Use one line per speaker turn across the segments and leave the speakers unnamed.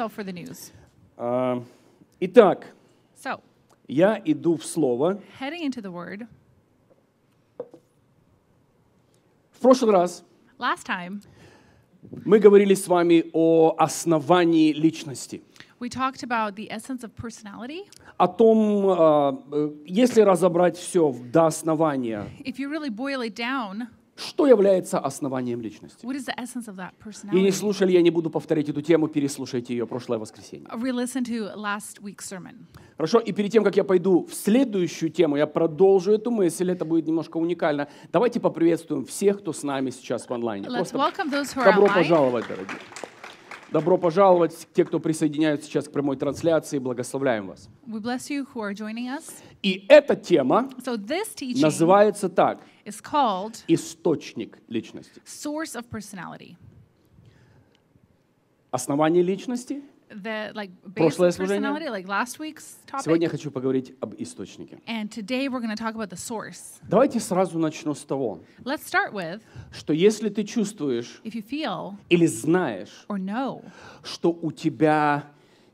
yourself for the news.
Uh, итак, so, я иду в Слово.
Heading into the word.
В прошлый раз
Last time,
мы говорили с вами о основании личности.
We talked about the essence of personality.
О том, если разобрать все до основания,
If you really boil it down,
что является основанием личности? И не слушали, я не буду повторять эту тему, переслушайте ее прошлое воскресенье.
Uh,
Хорошо, и перед тем, как я пойду в следующую тему, я продолжу эту мысль, это будет немножко уникально. Давайте поприветствуем всех, кто с нами сейчас в онлайне.
добро пожаловать,
дорогие. Добро пожаловать, те, кто присоединяются сейчас к прямой трансляции, благословляем вас.
We bless you who are us.
И эта тема
so называется так – is called
источник личности.
Source of personality.
Основание личности.
The, like, Прошлое служение. Like last week's topic. Сегодня я
хочу поговорить об источнике.
And today we're going to talk about the source.
Давайте сразу начну с того,
Let's start with,
что если ты чувствуешь
if you feel,
или знаешь, or know, что у тебя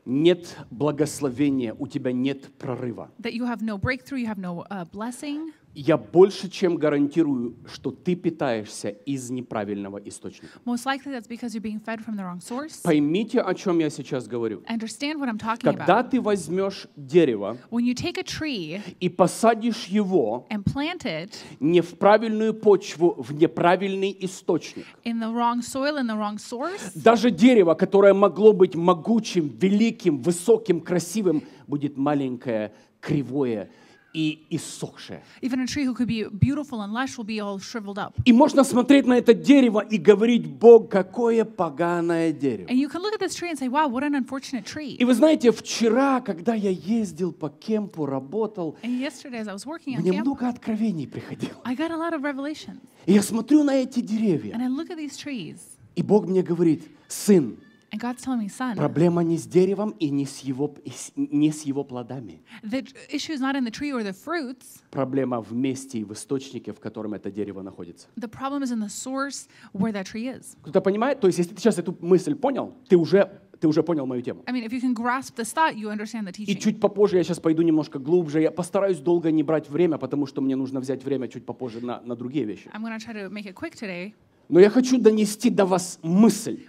нет благословения, у тебя нет прорыва.
That you have no breakthrough, you have no uh, blessing
я больше чем гарантирую, что ты питаешься из неправильного источника.
Most likely that's because you're being fed from the wrong source.
Поймите, о чем я сейчас говорю.
Understand what I'm talking Когда
about. ты возьмешь дерево
When you take a tree
и посадишь его and
plant it,
не в правильную почву, в неправильный источник,
in the wrong soil, in the wrong source,
даже дерево, которое могло быть могучим, великим, высоким, красивым, будет маленькое, кривое, и иссохшее.
Even a tree who could be beautiful and lush will be all shriveled up.
И можно смотреть на это дерево и говорить, Бог, какое поганое дерево.
And you can look at this tree and say, wow, what an unfortunate tree.
И вы знаете, вчера, когда я ездил по кемпу, работал,
and yesterday, as I was working мне camp, много
откровений приходило.
I got a lot of revelations.
И я смотрю на эти деревья.
And I look at these trees.
И Бог мне говорит, сын,
God's telling me, son, Проблема
не с деревом и не с его, не с его плодами.
The issue is not in the tree or the fruits.
Проблема в месте и в источнике, в котором это дерево находится.
The problem is in the source where that tree is.
Кто-то понимает? То есть, если ты сейчас эту мысль понял, ты уже ты уже понял мою тему.
I mean, if you can grasp the thought, you understand the teaching. И чуть
попозже я сейчас пойду немножко глубже. Я постараюсь долго не брать время, потому что мне нужно взять время чуть попозже на, на другие вещи.
I'm gonna try to make it quick today.
Но я хочу донести до вас мысль,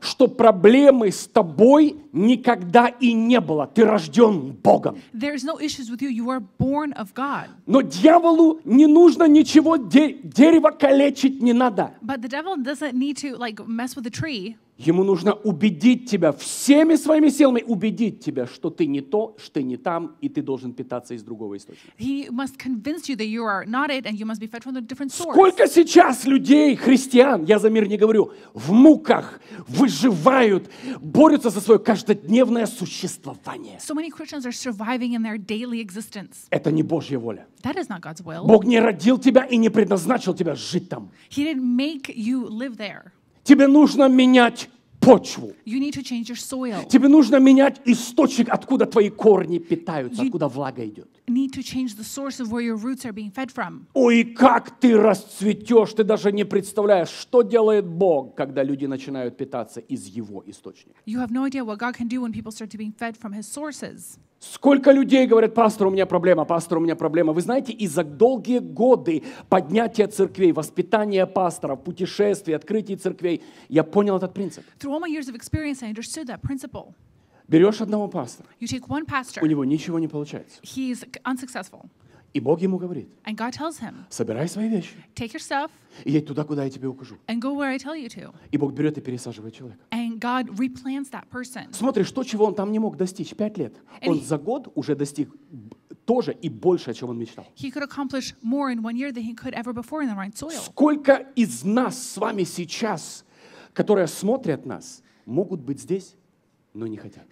что проблемы с тобой никогда и не было. Ты рожден Богом. Но дьяволу не нужно ничего, дерево калечить не надо. Ему нужно убедить тебя всеми своими силами, убедить тебя, что ты не то, что ты не там, и ты должен питаться из другого источника. Сколько сейчас людей, христиан, я за мир не говорю, в муках выживают, борются за свое каждодневное существование. So
many Christians are surviving in their daily existence.
Это не Божья воля.
That is not God's will. Бог не
родил тебя и не предназначил тебя жить там.
He didn't make you live there.
Тебе нужно менять почву.
Тебе
нужно менять источник, откуда твои корни питаются, you, откуда влага идет
need to change the source of where your roots are being fed from.
Ой, как ты расцветешь, ты даже не представляешь, что делает Бог, когда люди начинают питаться из Его источника.
You have no idea what God can do when people start to being fed from His sources.
Сколько людей говорят, пастор, у меня проблема, пастор, у меня проблема. Вы знаете, из за долгие годы поднятия церквей, воспитания пасторов, путешествий, открытий церквей, я понял этот принцип.
Through all my years of experience, I understood that principle.
Берешь одного пастора.
You take one pastor. У
него ничего не получается.
He's unsuccessful.
И Бог ему говорит,
and God tells him,
собирай свои вещи take your stuff, и едь туда, куда я тебе укажу.
And go where I tell you to.
И Бог берет и пересаживает человека.
And God replants that person.
Смотришь, то, чего он там не мог достичь пять лет, and он he... за год уже достиг тоже и больше, о чем он мечтал. Сколько из нас с вами сейчас, которые смотрят нас, могут быть здесь но не хотят.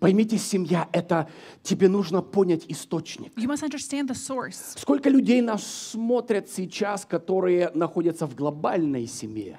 Поймите, семья — это тебе нужно понять источник.
You must understand the source.
Сколько людей нас смотрят сейчас, которые находятся в глобальной семье?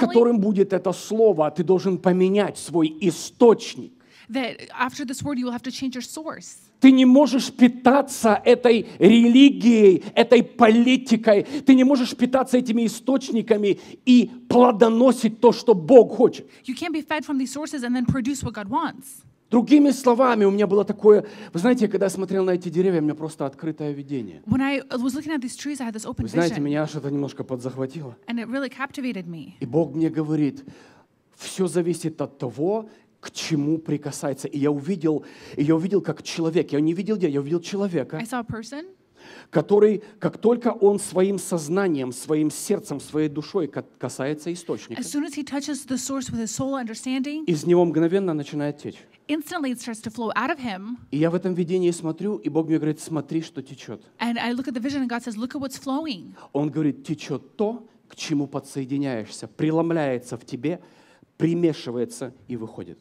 Которым будет это слово, а ты должен поменять свой источник
that after this word you will have to change your source.
Ты не можешь питаться этой религией, этой политикой. Ты не можешь питаться этими источниками и плодоносить то, что Бог хочет. You can't be fed from these sources and then produce what God wants. Другими словами, у меня было такое, вы знаете, когда я смотрел на эти деревья, у меня просто открытое видение.
Uh, trees, вы знаете, меня
аж это немножко подзахватило.
Really
И Бог мне говорит, все зависит от того, к чему прикасается. И я увидел, и я увидел как человек. Я не видел дерево, я увидел человека, I saw a person который, как только он своим сознанием, своим сердцем, своей душой касается источника, as
soon as he touches the source with his soul understanding, из
него мгновенно начинает течь.
Instantly it starts to flow out of him.
И я в этом видении смотрю, и Бог мне говорит, смотри, что течет.
And I look at the vision and God says, look at what's flowing.
Он говорит, течет то, к чему подсоединяешься, преломляется в тебе, примешивается и выходит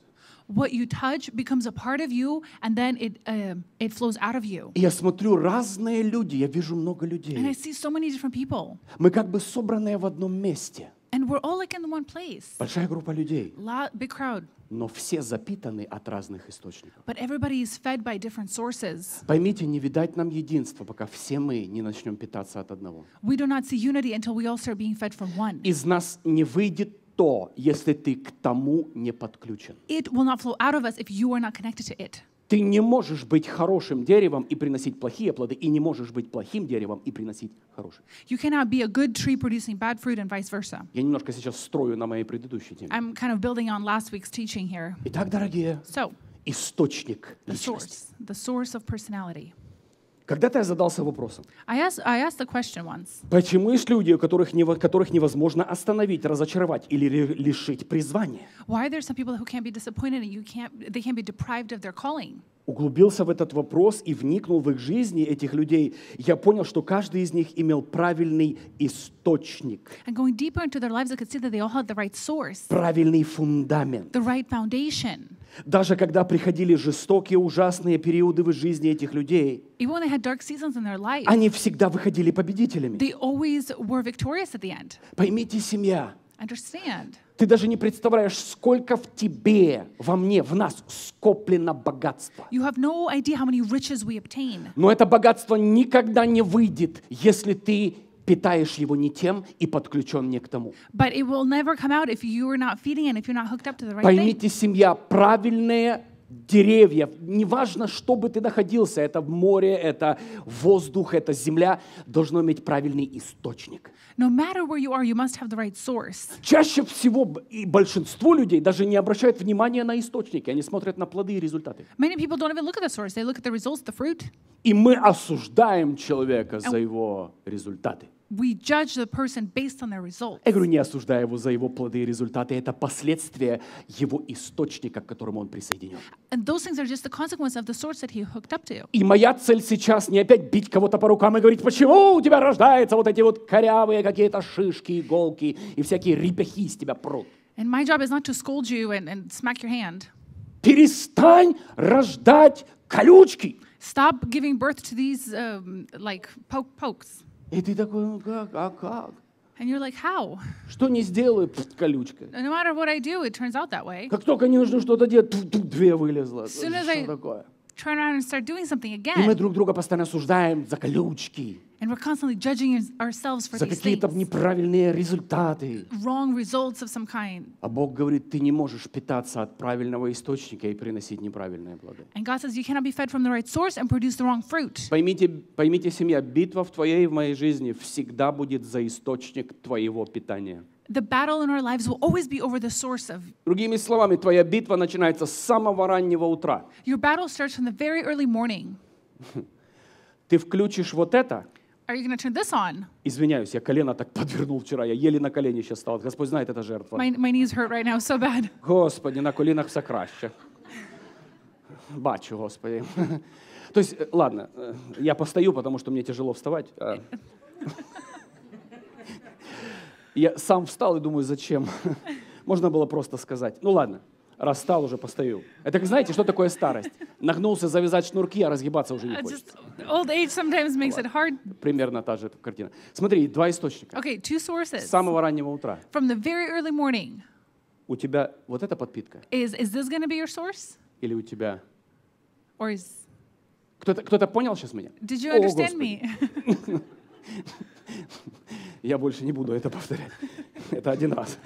what you touch becomes a part of you, and then it, uh, it flows out of you.
И я смотрю разные люди, я вижу много людей. And I
see so many different people.
Мы как бы собранные в одном месте.
And we're all like in one place.
Большая группа людей. La big crowd. Но все запитаны от разных источников.
But everybody is fed by different sources.
Поймите, не видать нам единства, пока все мы не начнем питаться от одного.
We do not see unity until we all start being fed from one.
Из нас не выйдет то, если ты к тому не подключен. Ты не можешь быть хорошим деревом и приносить плохие плоды, и не можешь быть плохим деревом и приносить хорошие. Я немножко сейчас строю на моей предыдущей теме. I'm
kind of building on last week's teaching here.
Итак, дорогие, so, источник the личности. Source,
the source of personality.
Когда-то я задался вопросом.
I asked, I asked the question once.
Почему есть люди, которых, не, которых невозможно остановить, разочаровать или лишить призвания? углубился в этот вопрос и вникнул в их жизни, этих людей, я понял, что каждый из них имел правильный источник.
правильный
фундамент.
The right foundation.
Даже когда приходили жестокие, ужасные периоды в жизни этих людей,
life, они
всегда выходили победителями. Поймите, семья.
Understand.
Ты даже не представляешь, сколько в тебе, во мне, в нас скоплено богатство.
no
Но это богатство никогда не выйдет, если ты питаешь его не тем и подключен не к тому. Поймите, семья, правильные деревья, неважно, что бы ты находился, это море, это воздух, это земля, должно иметь правильный источник.
No where you are, you must have the right
Чаще всего и большинство людей даже не обращают внимания на источники, они смотрят на плоды и результаты. И мы осуждаем человека за его результаты
we judge the person based on their results.
Я говорю, не осуждая его за его плоды и результаты, это последствия его источника, к которому он присоединен.
And those things are just the consequence of the source that he hooked up to.
И моя цель сейчас не опять бить кого-то по рукам и говорить, почему у тебя рождаются вот эти вот корявые какие-то шишки, иголки и всякие репехи из тебя прут.
And my job is not to scold you and, and smack your hand.
Перестань рождать колючки.
Stop giving birth to these um, like poke pokes.
И ты такой, ну как, а как?
And you're like, how?
Что не сделаю, пф, колючка.
No matter what I do, it turns out that way.
Как только не нужно что-то делать, пф, пф, две вылезла. as I... что I... такое?
turn around and start doing something again. И мы друг
друга постоянно осуждаем за колючки.
And we're constantly judging ourselves for за какие-то неправильные
результаты.
Wrong results of some kind.
А Бог говорит, ты не можешь питаться от правильного источника и приносить неправильные плоды.
And God says you cannot be fed from the right source and produce the wrong fruit.
Поймите, поймите, семья, битва в твоей и в моей жизни всегда будет за источник твоего питания
the battle in our lives will always be over the source of.
Другими словами, твоя битва начинается с самого раннего утра.
Your battle starts from the very early morning.
Ты включишь вот это.
Are you going turn this on?
Извиняюсь, я колено так подвернул вчера, я еле на колени сейчас стал. Господь знает, это жертва. My,
my knees hurt right now so
bad. Господи, на колінах все краще. Бачу, Господи. То есть, э, ладно, э, я постою, потому что мне тяжело вставать. А. Я сам встал и думаю, зачем? Можно было просто сказать. Ну ладно, раз встал, уже постою. Это, знаете, что такое старость? Нагнулся завязать шнурки, а разгибаться уже не хочется. Примерно та же картина. Смотри, два источника.
Okay, two sources. С
самого раннего утра.
From the very early morning.
У тебя вот эта подпитка?
Is, is this be your source?
Или у тебя... Or is... Кто-то, кто-то понял сейчас меня? Did you understand О, me? Я больше не буду это повторять. Это один раз.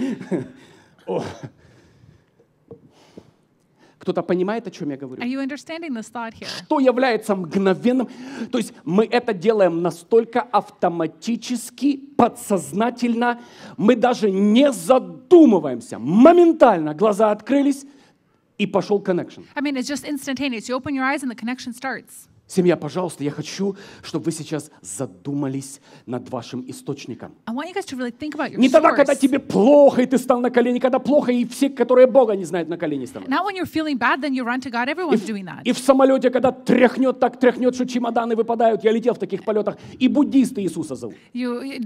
Кто-то понимает, о чем я говорю? Are
you understanding this thought here?
Что является мгновенным? То есть мы это делаем настолько автоматически, подсознательно, мы даже не задумываемся. Моментально глаза открылись, и пошел connection.
I mean, it's just instantaneous. You open your eyes and the connection starts.
Семья, пожалуйста, я хочу, чтобы вы сейчас задумались над вашим источником.
Really не тогда, когда тебе
плохо, и ты стал на колени, когда плохо, и все, которые Бога не знают, на колени становятся. И, и в самолете, когда тряхнет так, тряхнет, что чемоданы выпадают. Я летел в таких полетах, и буддисты Иисуса зовут. You,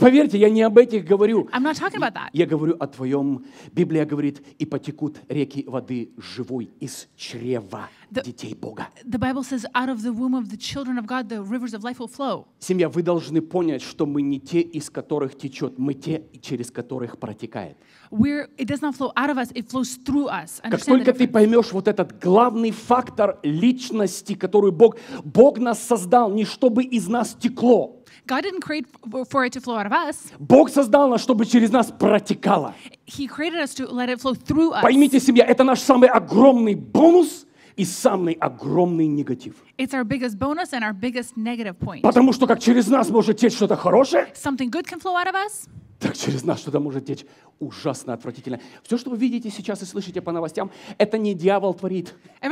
Поверьте, я не об этих говорю. I'm not talking about that. Я говорю о твоем. Библия говорит, и потекут реки воды живой из чрева детей Бога.
The Bible says, out of the womb of the children of God, the rivers of life will flow.
Семья, вы должны понять, что мы не те, из которых течет, мы те, через которых протекает.
We're, it does not flow out of us, it flows through us. как только ты
поймешь вот этот главный фактор личности, которую Бог, Бог нас создал не чтобы из нас текло.
God didn't create for it to flow out of us.
Бог создал нас, чтобы через нас протекало.
He created us to let it flow through us. Поймите,
семья, это наш самый огромный бонус и самый огромный негатив.
It's our biggest bonus and our biggest negative point.
Потому что как через нас может течь что-то хорошее,
Something good can flow out of us.
так через нас что-то может течь ужасно отвратительно. Все, что вы видите сейчас и слышите по новостям, это не дьявол творит. Я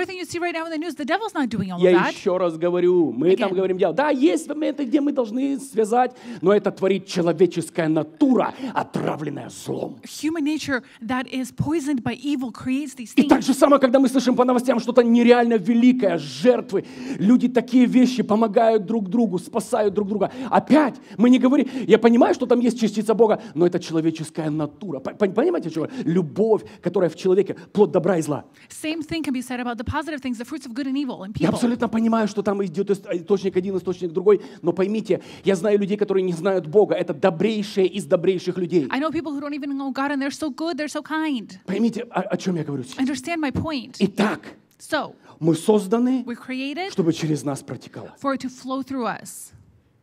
еще раз говорю, мы Again. там говорим дьявол. Да, есть моменты, где мы должны связать, но это творит человеческая натура, отравленная злом.
Human nature that is poisoned by evil creates these things. И так
же самое, когда мы слышим по новостям что-то нереально великое, жертвы, люди такие вещи помогают друг другу, спасают друг друга. Опять мы не говорим, я понимаю, что там есть частица Бога, но это человеческая натура натура. Понимаете, что любовь, которая в человеке, плод добра и зла.
Я абсолютно
понимаю, что там идет источник один, источник другой, но поймите, я знаю людей, которые не знают Бога. Это добрейшие из добрейших людей.
Поймите,
о, о чем я говорю сейчас.
Итак, so,
мы созданы,
created, чтобы
через нас протекало.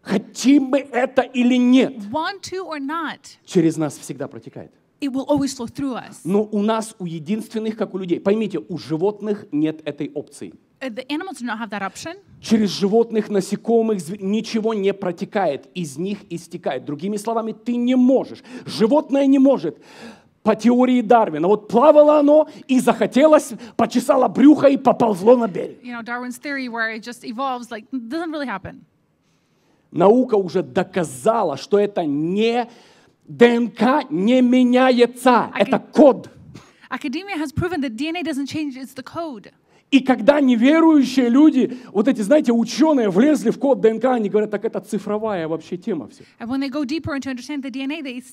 Хотим мы это или нет,
Want to or not,
через нас всегда протекает
it will always flow through us.
Но у нас, у единственных, как у людей, поймите, у животных нет этой опции.
The animals do not have that option.
Через животных, насекомых ничего не протекает, из них истекает. Другими словами, ты не можешь. Животное не может по теории Дарвина. Вот плавало оно и захотелось, почесало брюхо и поползло на берег.
You know, like, really
Наука уже доказала, что это не ДНК не меняется. Это код.
Academia has proven that DNA doesn't change, it's the code.
И когда неверующие люди, вот эти, знаете, ученые влезли в код ДНК, они говорят, так это цифровая вообще тема все.
DNA,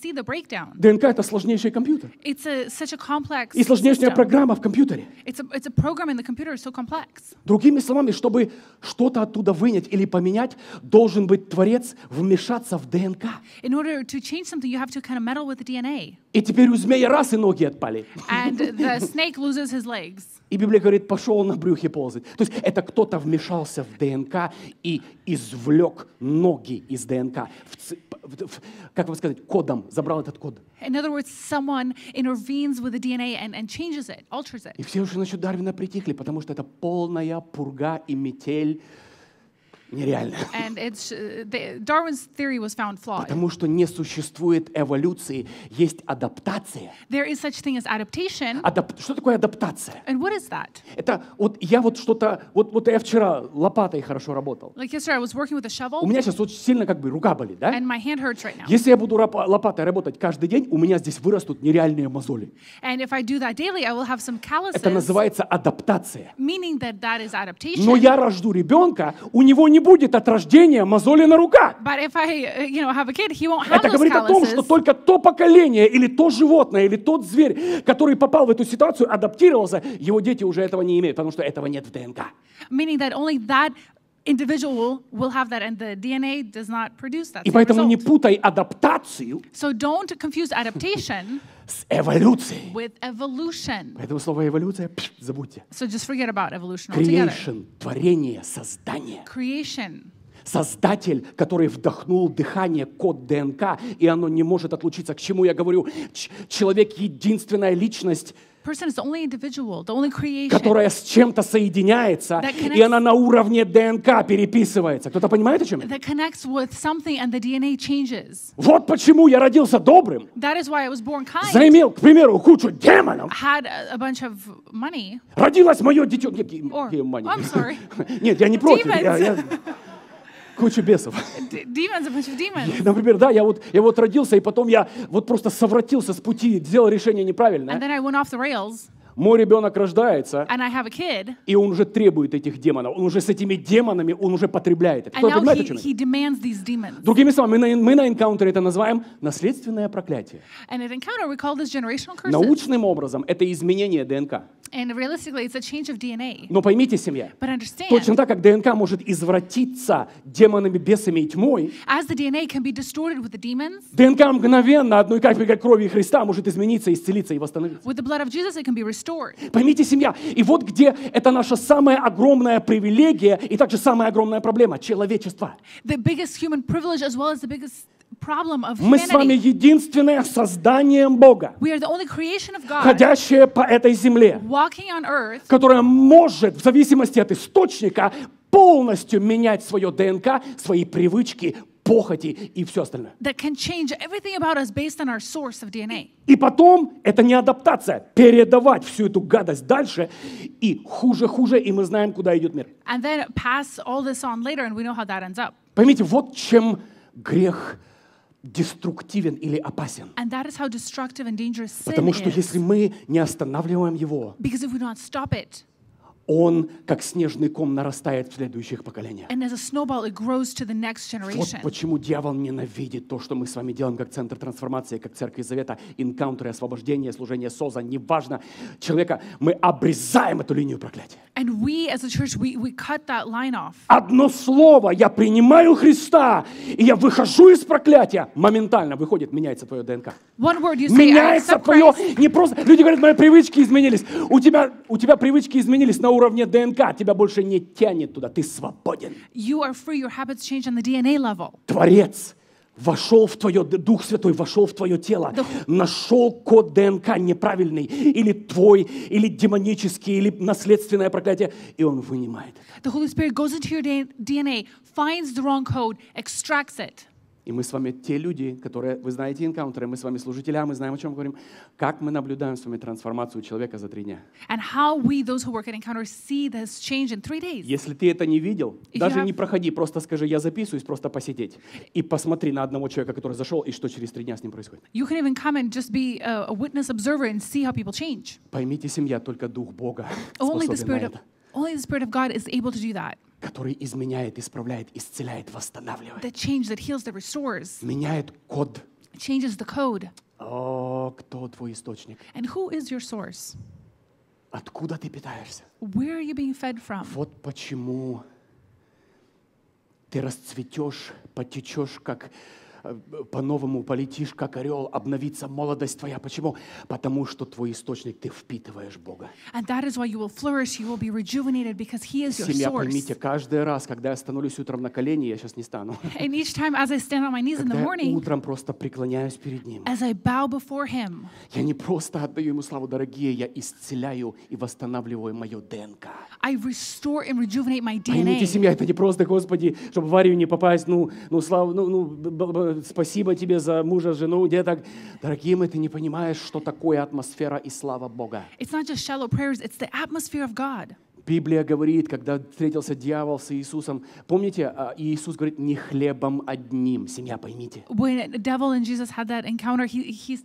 ДНК это сложнейший компьютер.
It's a, such a complex И сложнейшая system. программа в компьютере. It's a, it's a program in the computer so complex.
Другими словами, чтобы что-то оттуда вынять или поменять, должен быть Творец вмешаться в ДНК.
In order to change something, you have to kind of meddle with the DNA.
И теперь у змея раз и ноги отпали.
And the snake loses his legs.
И Библия говорит, пошел на брюхе ползать. То есть это кто-то вмешался в ДНК и извлек ноги из ДНК. В, в, в, как вам сказать, кодом, забрал этот код. И все уже насчет Дарвина притихли, потому что это полная пурга и метель нереально.
And it's, uh, the, Darwin's theory was found flawed. Потому
что не существует эволюции, есть адаптация.
There is such thing as adaptation.
Адап... Что такое адаптация? And what is that? Это вот я вот что-то, вот, вот я вчера лопатой хорошо работал.
Like yesterday I was working with a shovel. У меня сейчас
очень сильно как бы рука болит, да?
And my hand hurts right now. Если я
буду лопатой работать каждый день, у меня здесь вырастут нереальные мозоли.
And if I do that daily, I will have some calluses. Это называется
адаптация.
Meaning that that is adaptation. Но я
рожду ребенка, у него не не будет от рождения мозоли на руках.
Uh, you know, kid, Это говорит о том, что
только то поколение или то животное или тот зверь, который попал в эту ситуацию, адаптировался, его дети уже этого не имеют, потому что этого нет в ДНК.
Meaning that only that individual will have that, and the DNA does not produce that. И поэтому result. не
путай адаптацию.
So don't confuse adaptation с эволюцией. With evolution.
Поэтому слово эволюция пш, забудьте.
So just forget about evolution altogether. Creation,
творение, создание.
Creation.
Создатель, который вдохнул дыхание, код ДНК, и оно не может отлучиться. К чему я говорю? Ч- человек — единственная личность, которая с чем-то соединяется, и она на уровне ДНК переписывается. Кто-то понимает, о чем я? Вот почему я родился добрым. Заимел, к примеру, кучу демонов. Родилось мое дитё... Нет, я не против. Я, я... Куча бесов.
Demons, a bunch of demons.
Например, да, я вот, я вот родился, и потом я вот просто совратился с пути, сделал решение неправильное. And then
I went off the rails.
Мой ребенок рождается, and
I have a kid,
и он уже требует этих демонов. Он уже с этими демонами, он уже потребляет это. Кто понимает, he,
he
Другими словами, мы на, мы на энкаунтере это называем наследственное проклятие.
And at encounter we call this generational curses. Научным
образом это изменение ДНК.
And realistically, it's a change of DNA.
Но поймите, семья,
But understand, точно так,
как ДНК может извратиться демонами, бесами и тьмой,
as the DNA can be distorted with the demons,
ДНК мгновенно одной капелькой крови Христа может измениться, исцелиться и восстановиться.
With the blood of Jesus, it can be restored
Поймите, семья, и вот где это наша самая огромная привилегия и также самая огромная проблема человечества.
Мы с вами
единственное создание Бога,
ходящее
по этой земле,
walking
которое может, в зависимости от источника, полностью менять свое ДНК, свои привычки, похоти и все остальное. И потом, это не адаптация, передавать всю эту гадость дальше, и хуже-хуже, и мы знаем, куда идет мир. Поймите, вот чем грех деструктивен или опасен.
And that is how and sin Потому что is. если
мы не останавливаем его,
if we not stop it,
он как снежный ком нарастает в следующих поколениях.
вот почему
дьявол ненавидит то, что мы с вами делаем как Центр Трансформации, как Церковь Завета, инкаунтеры, освобождение, служение СОЗа, неважно, человека, мы обрезаем эту линию проклятия.
We, church, we, we
Одно слово, я принимаю Христа, и я выхожу из проклятия, моментально выходит, меняется твое ДНК.
Say, меняется твое, не просто, люди говорят,
мои привычки изменились, у тебя, у тебя привычки изменились на уровне ДНК тебя больше не тянет туда, ты свободен.
You are free, your habits change on the DNA level.
Творец вошел в твое, Дух Святой вошел в твое тело, the... нашел код ДНК неправильный, или твой, или демонический, или наследственное проклятие, и он вынимает.
The Holy Spirit goes into your DNA, finds the wrong code, extracts it.
И мы с вами те люди, которые, вы знаете инкаунтеры, мы с вами служителя, а мы знаем, о чем говорим. Как мы наблюдаем с вами трансформацию человека за три дня? Если ты это не видел, If даже have... не проходи, просто скажи, я записываюсь, просто посидеть. И посмотри на одного человека, который зашел, и что через три дня с ним происходит. Поймите, семья, только Дух Бога способен the Spirit of,
only the Spirit of God is able to do that
который изменяет, исправляет, исцеляет, восстанавливает.
That change that heals, that restores.
Меняет код.
Changes the code.
О, кто твой источник?
And who is your source? Откуда ты питаешься? Where are you being fed from? Вот почему
ты расцветешь, потечешь, как по-новому полетишь, как орел, обновится молодость твоя. Почему? Потому что твой источник, ты впитываешь Бога.
Семья, source. поймите,
каждый раз, когда я становлюсь утром на колени, я сейчас не стану.
And each утром
просто преклоняюсь перед Ним.
As I bow before Him,
я не просто отдаю Ему славу, дорогие, я исцеляю и восстанавливаю мою ДНК.
I restore and rejuvenate my DNA. Поймите, семья,
это не просто, Господи, чтобы в не попасть, ну, ну, слава, ну, ну, спасибо тебе за мужа, жену, деток. Дорогие мы ты не понимаешь, что такое атмосфера и слава Бога.
It's not just shallow prayers, it's the atmosphere of
God. Библия говорит, когда встретился дьявол с Иисусом, помните, а, Иисус говорит, не хлебом одним, семья, поймите.
When the devil and Jesus had that encounter, he, he,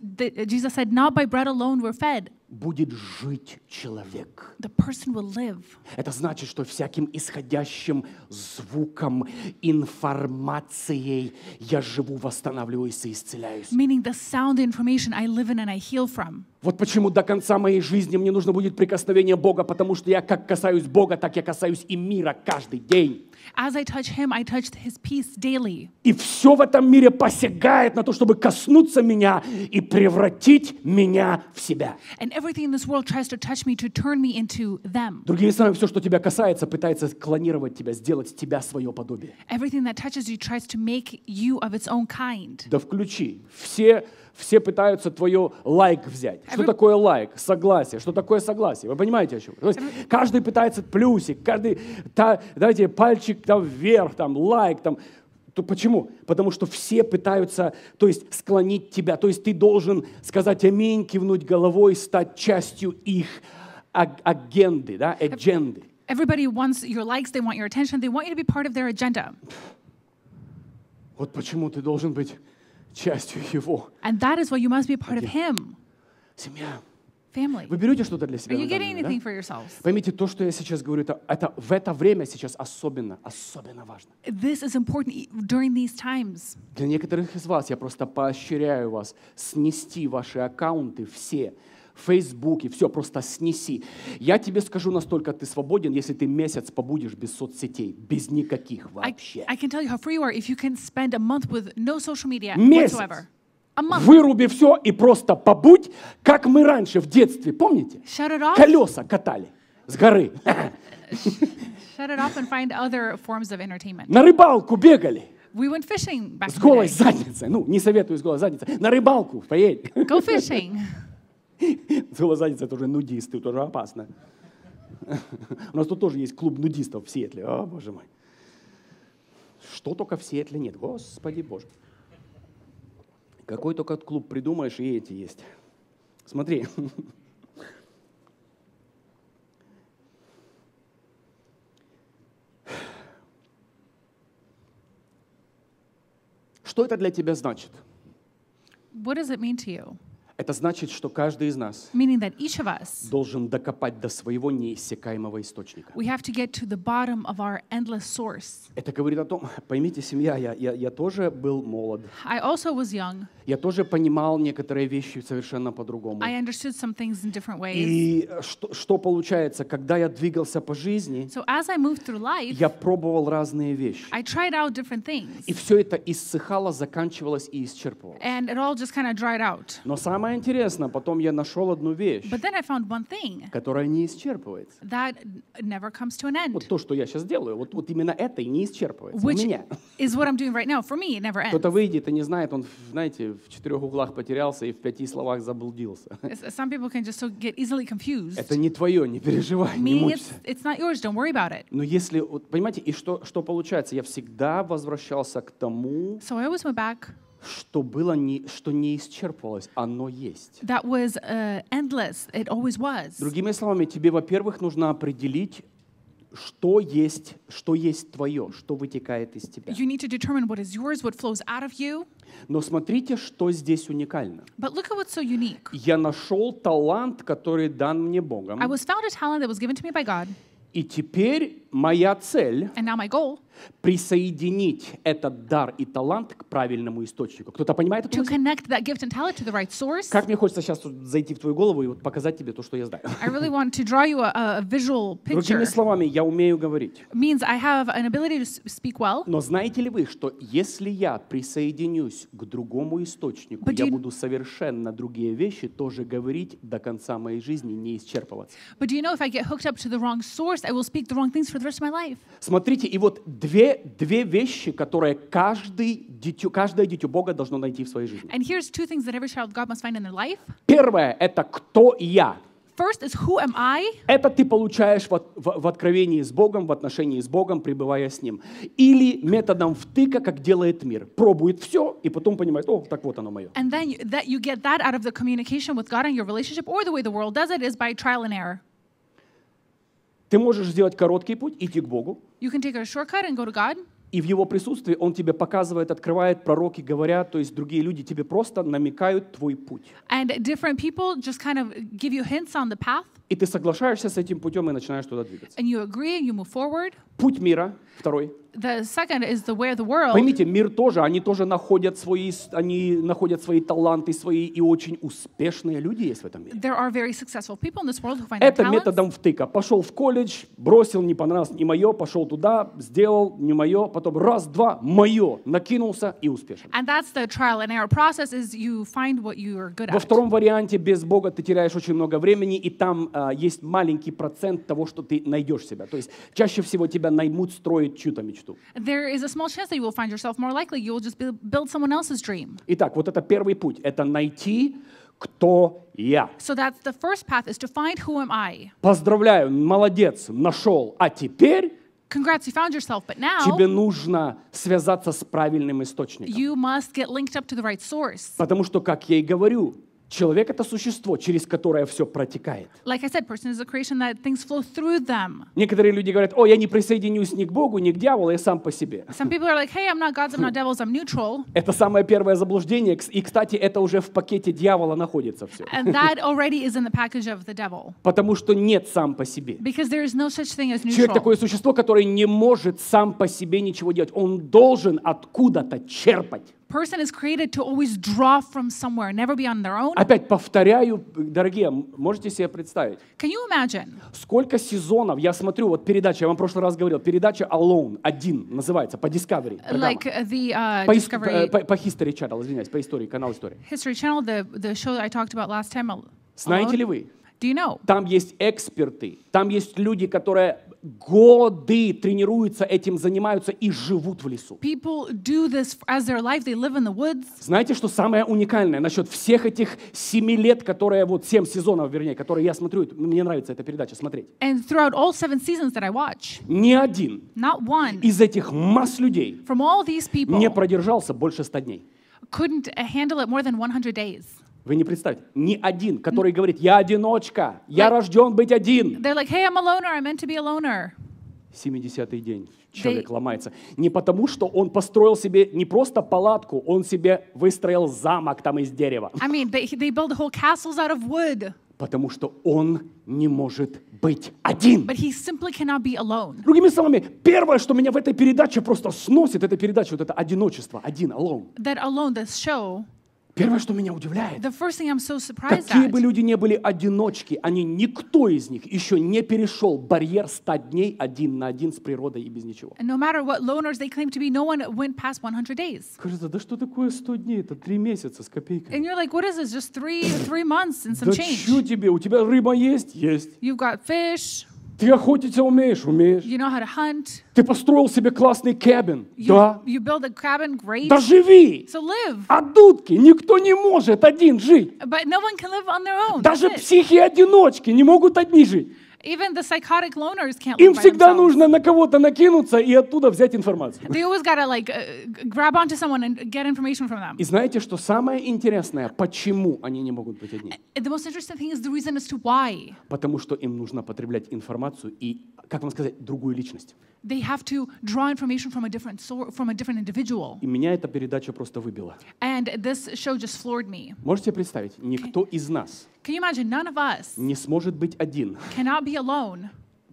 Jesus said, not by bread alone we're fed
будет жить человек.
The person will live.
Это значит, что всяким исходящим звуком, информацией я живу, восстанавливаюсь и исцеляюсь.
Meaning the sound, information I live in and I heal from.
Вот почему до конца моей жизни мне нужно будет прикосновение Бога, потому что я как касаюсь Бога, так я касаюсь и мира каждый день.
As I touch him, I touch his peace daily.
И все в этом мире посягает на то, чтобы коснуться меня и превратить меня в себя.
And everything in this world tries to touch me, to turn me into them.
Другими словами, все, что тебя касается, пытается клонировать тебя, сделать тебя свое подобие.
Everything that touches you tries to make you of its own
Да включи все все пытаются твое лайк взять. А что такое лайк? Согласие. Что такое согласие? Вы понимаете, о чем? То есть каждый пытается плюсик, каждый, та, давайте пальчик там вверх, там лайк, там. То почему? Потому что все пытаются, то есть склонить тебя, то есть ты должен сказать аминь, кивнуть головой, стать частью их а, агенды, да, Агенды.
Everybody wants your likes, they want your attention, they want you to be part of their agenda.
Вот почему ты должен быть частью Его.
And that is why you must be a part of Him. Семья. Family. Вы
берете что-то для себя? Are you getting anything да? for yourselves? Поймите, то, что я сейчас говорю, это, это в это время сейчас особенно, особенно важно.
This is important e, during these times.
Для некоторых из вас я просто поощряю вас снести ваши аккаунты все, в Фейсбуке, все, просто снеси. Я тебе скажу, настолько ты свободен, если ты месяц побудешь без соцсетей, без никаких вообще. месяц. Выруби все и просто побудь, как мы раньше в детстве, помните? Колеса катали с горы.
Shut it off and find other forms of entertainment.
На рыбалку бегали.
We went fishing
back с голой задницей. Ну, не советую с голой задницей. На рыбалку поедь. Go
fishing.
Голозадица — это уже нудисты, это уже опасно. У нас тут тоже есть клуб нудистов в Сиэтле. О, а, боже мой. Что только в Сиэтле нет. Господи боже. Какой только клуб придумаешь, и эти есть. Смотри. Что это для тебя значит?
What does it mean to you?
Это значит, что каждый из нас должен докопать до своего неиссякаемого источника.
We have to get to the bottom of our endless source.
Это говорит о том, поймите, семья, я, я, я тоже был молод.
I also was young.
Я тоже понимал некоторые вещи совершенно по-другому. I
understood some things in different ways. И
что, что получается, когда я двигался по жизни, so
as I moved through life, я
пробовал разные вещи.
I tried out different things.
И все это иссыхало, заканчивалось и исчерпывалось.
And it all just kind of dried out.
Но сам самое интересное, потом я нашел одну вещь,
thing
которая не исчерпывается. Вот то, что я сейчас делаю, вот, вот именно это и не исчерпывается у меня.
right Кто-то
выйдет и не знает, он, знаете, в четырех углах потерялся и в пяти словах заблудился.
so Это
не твое, не переживай, не it's, мучься.
it's yours.
Но если, вот, понимаете, и что, что получается? Я всегда возвращался к тому, So что было не, что не исчерпывалось, оно есть.
That was uh, endless. It always was.
Другими словами, тебе, во-первых, нужно определить, что есть, что есть твое, что вытекает из тебя. You
need to determine what is yours, what flows out of you.
Но смотрите, что здесь уникально.
But look at what's so unique.
Я нашел талант, который дан мне Богом. I
was found a talent that was given to me by God.
И теперь моя цель
And now my goal
присоединить этот дар и талант к правильному источнику. Кто-то понимает эту
right Как
мне хочется сейчас зайти в твою голову и вот показать тебе то, что я знаю.
I really want to draw you a, a Другими словами,
я умею говорить.
Means I have an ability to speak well. Но
знаете ли вы, что если я присоединюсь к другому источнику, But я you... буду совершенно другие вещи тоже говорить до конца моей жизни, не исчерпываться.
But do you know if I get hooked up to the wrong source, I will speak the wrong things for the rest of my life?
Смотрите, и вот две, две вещи, которые каждый дитю каждое дитю Бога должно найти в своей жизни.
And here's two things
Первое — это «кто я».
First is who am I?
Это ты получаешь в, в, в откровении с Богом, в отношении с Богом, пребывая с Ним. Или методом втыка, как делает мир. Пробует все, и потом понимает, о, так вот оно мое.
And then you, that you get that out of the communication with God and your relationship, or the way the world does it is by trial and error.
Ты можешь сделать короткий путь, идти к Богу.
You can take a shortcut and go to God.
И в его присутствии он тебе показывает, открывает, пророки говорят, то есть другие люди тебе просто намекают твой путь.
And different people just kind of give you hints on the path.
И ты соглашаешься с этим путем и начинаешь туда двигаться.
And you agree, you move forward.
Путь мира, второй.
The second is the way of the world. Поймите,
мир тоже, они тоже находят свои, они находят свои таланты, свои и очень успешные люди есть в этом мире.
There are very successful people in this world who find Это методом
втыка. Пошел в колледж, бросил, не понравилось, не мое, пошел туда, сделал, не мое, потом раз, два, мое, накинулся и успешен.
And that's the trial and error process is you find what you are good at. Во втором
варианте без Бога ты теряешь очень много времени и там э, есть маленький процент того, что ты найдешь себя. То есть чаще всего тебя наймут строить чью-то мечту.
There is a small chance that you will find yourself. More likely, you will just build someone else's dream.
Итак, вот это первый путь. Это найти кто я.
So that's the first path is to find who am I.
Поздравляю, молодец, нашел. А теперь
Congrats, you found yourself, but now тебе
нужно связаться с правильным источником.
You must get linked up to the right source.
Потому что, как я и говорю, Человек это существо, через которое все протекает.
Like I said, person is a creation that things flow through them.
Некоторые люди говорят, о, я не присоединюсь ни к Богу, ни к дьяволу, я сам по себе.
Some people are like, hey, I'm not God's, I'm not devil's, I'm neutral.
Это самое первое заблуждение, и, кстати, это уже в пакете дьявола находится все. And that
already is in the package of the devil.
Потому что нет сам по себе.
Because there is no such thing as neutral. Человек такое
существо, которое не может сам по себе ничего делать. Он должен откуда-то черпать
person is created to always draw from somewhere, never be on their
Опять повторяю, дорогие, можете себе представить?
Can you imagine?
Сколько сезонов я смотрю, вот передача, я вам в прошлый раз говорил, передача Alone, один, называется, по Discovery. Like
uh, the, uh, по, Discovery... Э, по,
по History Channel, извиняюсь, по истории, канал истории.
History Channel, the, the show that I talked about last time. Alone.
Знаете ли вы? Do you know? Там есть эксперты, там есть люди, которые годы тренируются этим, занимаются и живут в лесу. Знаете, что самое уникальное насчет всех этих семи лет, которые вот семь сезонов, вернее, которые я смотрю, мне нравится эта передача смотреть.
And throughout all seven seasons that I watch.
Ни один.
Not one. Из
этих масс людей.
From all these
people. Не продержался больше ста дней.
Couldn't uh, handle it more than 100 days.
Вы не представьте, ни один, который говорит, я одиночка, я рожден быть один.
They're like, hey, I'm a loner, I'm meant to be a loner.
70-й день человек They... ломается. Не потому, что он построил себе не просто палатку, он себе выстроил замок там из дерева. I
mean, they, they build whole castles out of wood.
Потому что он не может быть один.
But he simply cannot be alone.
Другими словами, первое, что меня в этой передаче просто сносит, это передача, вот это одиночество, один, alone.
That alone, this show,
Первое, что меня удивляет,
The so какие бы люди
не были одиночки, они, никто из них еще не перешел барьер 100 дней один на один с природой и без ничего. Кажется, да что такое 100 дней? Это 3 месяца с копейками.
And you're like, what is this? Just three, three months and some да change. Да
что тебе? У тебя рыба есть? Есть.
You've got fish. Ты охотиться
умеешь? Умеешь. You
know how to hunt.
Ты построил себе классный кабин. да.
You build a cabin, great. Да живи. So live.
От а дудки никто не может один жить.
But no one can live on their own. Даже психи-одиночки
не могут одни жить.
Even the psychotic loners can't Им всегда
нужно на кого-то накинуться и оттуда взять информацию. Uh, и знаете, что самое интересное, почему они не могут быть одни?
Э, the most interesting thing is the reason as to why.
Потому что им нужно потреблять информацию и как вам сказать, другую личность.
They have to draw information from a different source, from a different individual.
И меня эта передача просто выбила.
And this show just floored me.
Можете представить, никто из нас
Can you imagine? None of us
не сможет быть один.
Cannot be alone.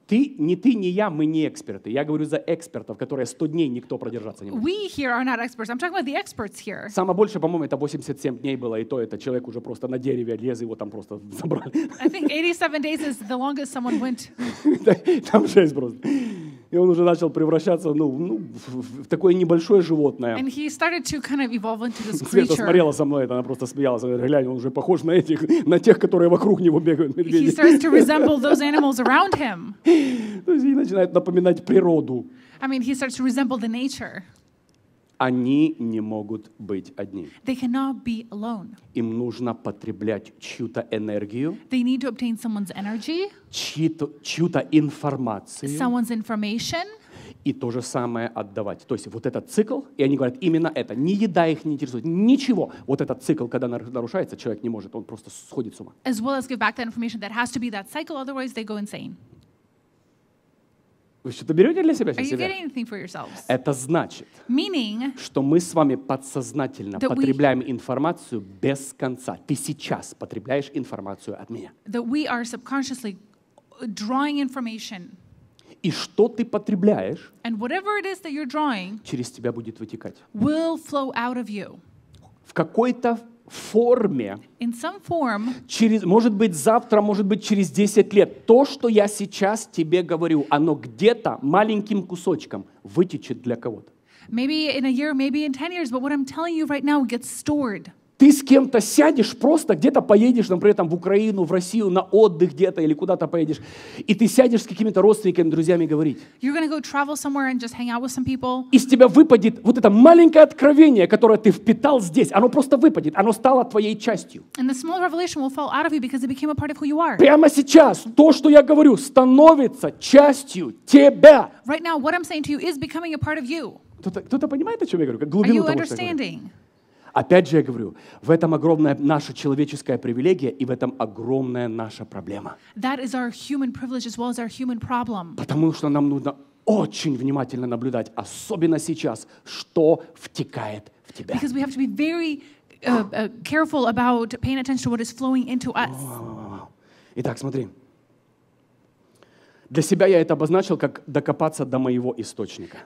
Ты, не ты, не я, мы не эксперты. Я говорю за экспертов, которые 100 дней никто продержаться не может.
We here are not experts. I'm talking about the experts here.
Самое больше, по-моему, это 87 дней было, и то это человек уже просто на дереве лез, его там просто забрали.
I think 87 days is the longest someone went.
там жесть просто. И он уже начал превращаться ну, ну, в такое небольшое животное. And
he started to kind of evolve into this creature. Света смотрела
со мной, она просто смеялась. Она говорит, глянь, он уже похож на этих, на тех, которые вокруг него бегают. Медведи. He starts to resemble those
animals around him.
То есть и начинает напоминать природу.
I mean, he starts to resemble the nature.
Они не могут быть одни.
They cannot be alone.
Им нужно потреблять чью-то энергию,
They need to obtain someone's energy,
чью-то, чью-то информацию someone's
information,
и то же самое отдавать. То есть вот этот цикл, и они говорят именно это. Ни еда их не интересует, ничего. Вот этот цикл, когда нарушается, человек не может, он просто сходит с ума.
As well as give back that information, that has to be that cycle, otherwise they go insane.
Вы что-то берете для себя
сейчас?
Это значит,
Meaning,
что мы с вами подсознательно потребляем we, информацию без конца. Ты сейчас потребляешь информацию от меня.
That we are subconsciously drawing information.
И что ты потребляешь,
And whatever it is that you're drawing,
через тебя будет вытекать.
Will flow out of you.
В какой-то форме,
In some form,
через, может быть, завтра, может быть, через 10 лет, то, что я сейчас тебе говорю, оно где-то маленьким кусочком вытечет для кого-то.
Maybe in a year, maybe in 10 years, but what I'm telling you right now gets stored.
Ты с кем-то сядешь просто, где-то поедешь, например, там, в Украину, в Россию, на отдых где-то или куда-то поедешь, и ты сядешь с какими-то родственниками, друзьями говорить. Из тебя выпадет вот это маленькое откровение, которое ты впитал здесь, оно просто выпадет, оно стало твоей частью. Прямо сейчас то, что я говорю, становится частью тебя.
Right now, what I'm saying to you is becoming a part of you.
Кто-то, кто-то понимает, о чем я говорю? Глубину Are you understanding? Того, Опять же я говорю, в этом огромная наша человеческая привилегия и в этом огромная наша проблема.
That is our human as well as our human
Потому что нам нужно очень внимательно наблюдать, особенно сейчас, что втекает
в тебя. Uh, uh,
Итак, смотри. Для себя я это обозначил как докопаться до моего источника.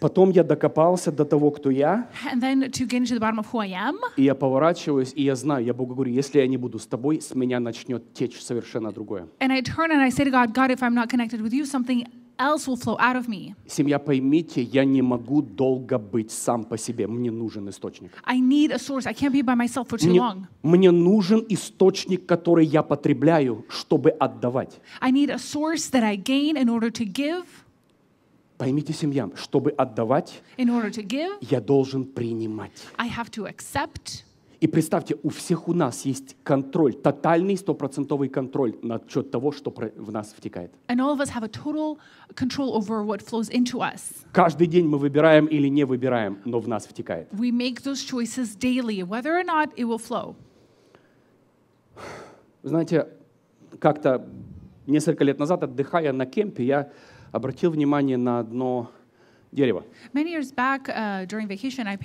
Потом я докопался до того, кто я.
And then to getting to the of who I am.
И я поворачиваюсь, и я знаю, я Богу говорю, если я не буду с тобой, с меня начнет течь совершенно другое.
And I turn and I say to God, God, if I'm not connected with you, something else will flow out of me.
Семья, поймите, я не могу долго быть сам по себе. Мне нужен источник.
I need a source. I can't be by myself for too мне, long.
Мне нужен источник, который я потребляю, чтобы отдавать.
I need a source that I gain in order to give.
Поймите, семьям, чтобы отдавать,
in order to give,
я должен принимать.
I have to accept.
И представьте, у всех у нас есть контроль, тотальный стопроцентовый контроль над счет того, что в нас втекает. And Каждый день мы выбираем или не выбираем, но в нас втекает.
We make those choices daily, whether or not it will flow.
Знаете, как-то несколько лет назад, отдыхая на кемпе, я обратил внимание на одно дерево.
Uh,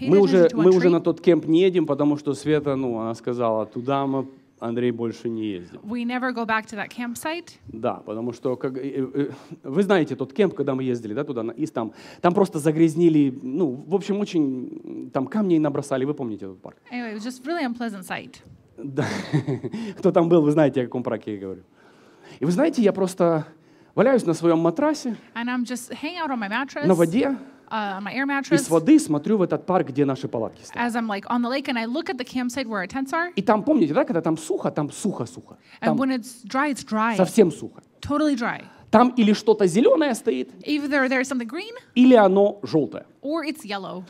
мы уже, мы уже на
тот кемп не едем, потому что Света, ну, она сказала, туда мы Андрей больше не ездим.
We never go back to that campsite.
Да, потому что как, э, э, э, вы знаете тот кемп, когда мы ездили да, туда, и там, там просто загрязнили, ну, в общем, очень там камни набросали, вы помните этот парк.
Anyway, it was just really unpleasant sight. Да.
Кто там был, вы знаете, о каком парке я говорю. И вы знаете, я просто Валяюсь на своем матрасе,
And I'm just hanging out on my mattress, на воде, uh, on my air и mattress. с
воды смотрю в этот парк, где наши палатки стоят.
As I'm like on the lake and I look at the campsite where our tents are,
И там, помните, да, когда там сухо, там сухо-сухо. and Там
when it's dry, it's dry, совсем сухо. totally dry.
Там или что-то зеленое стоит,
Either there's something green
или оно желтое.
or it's yellow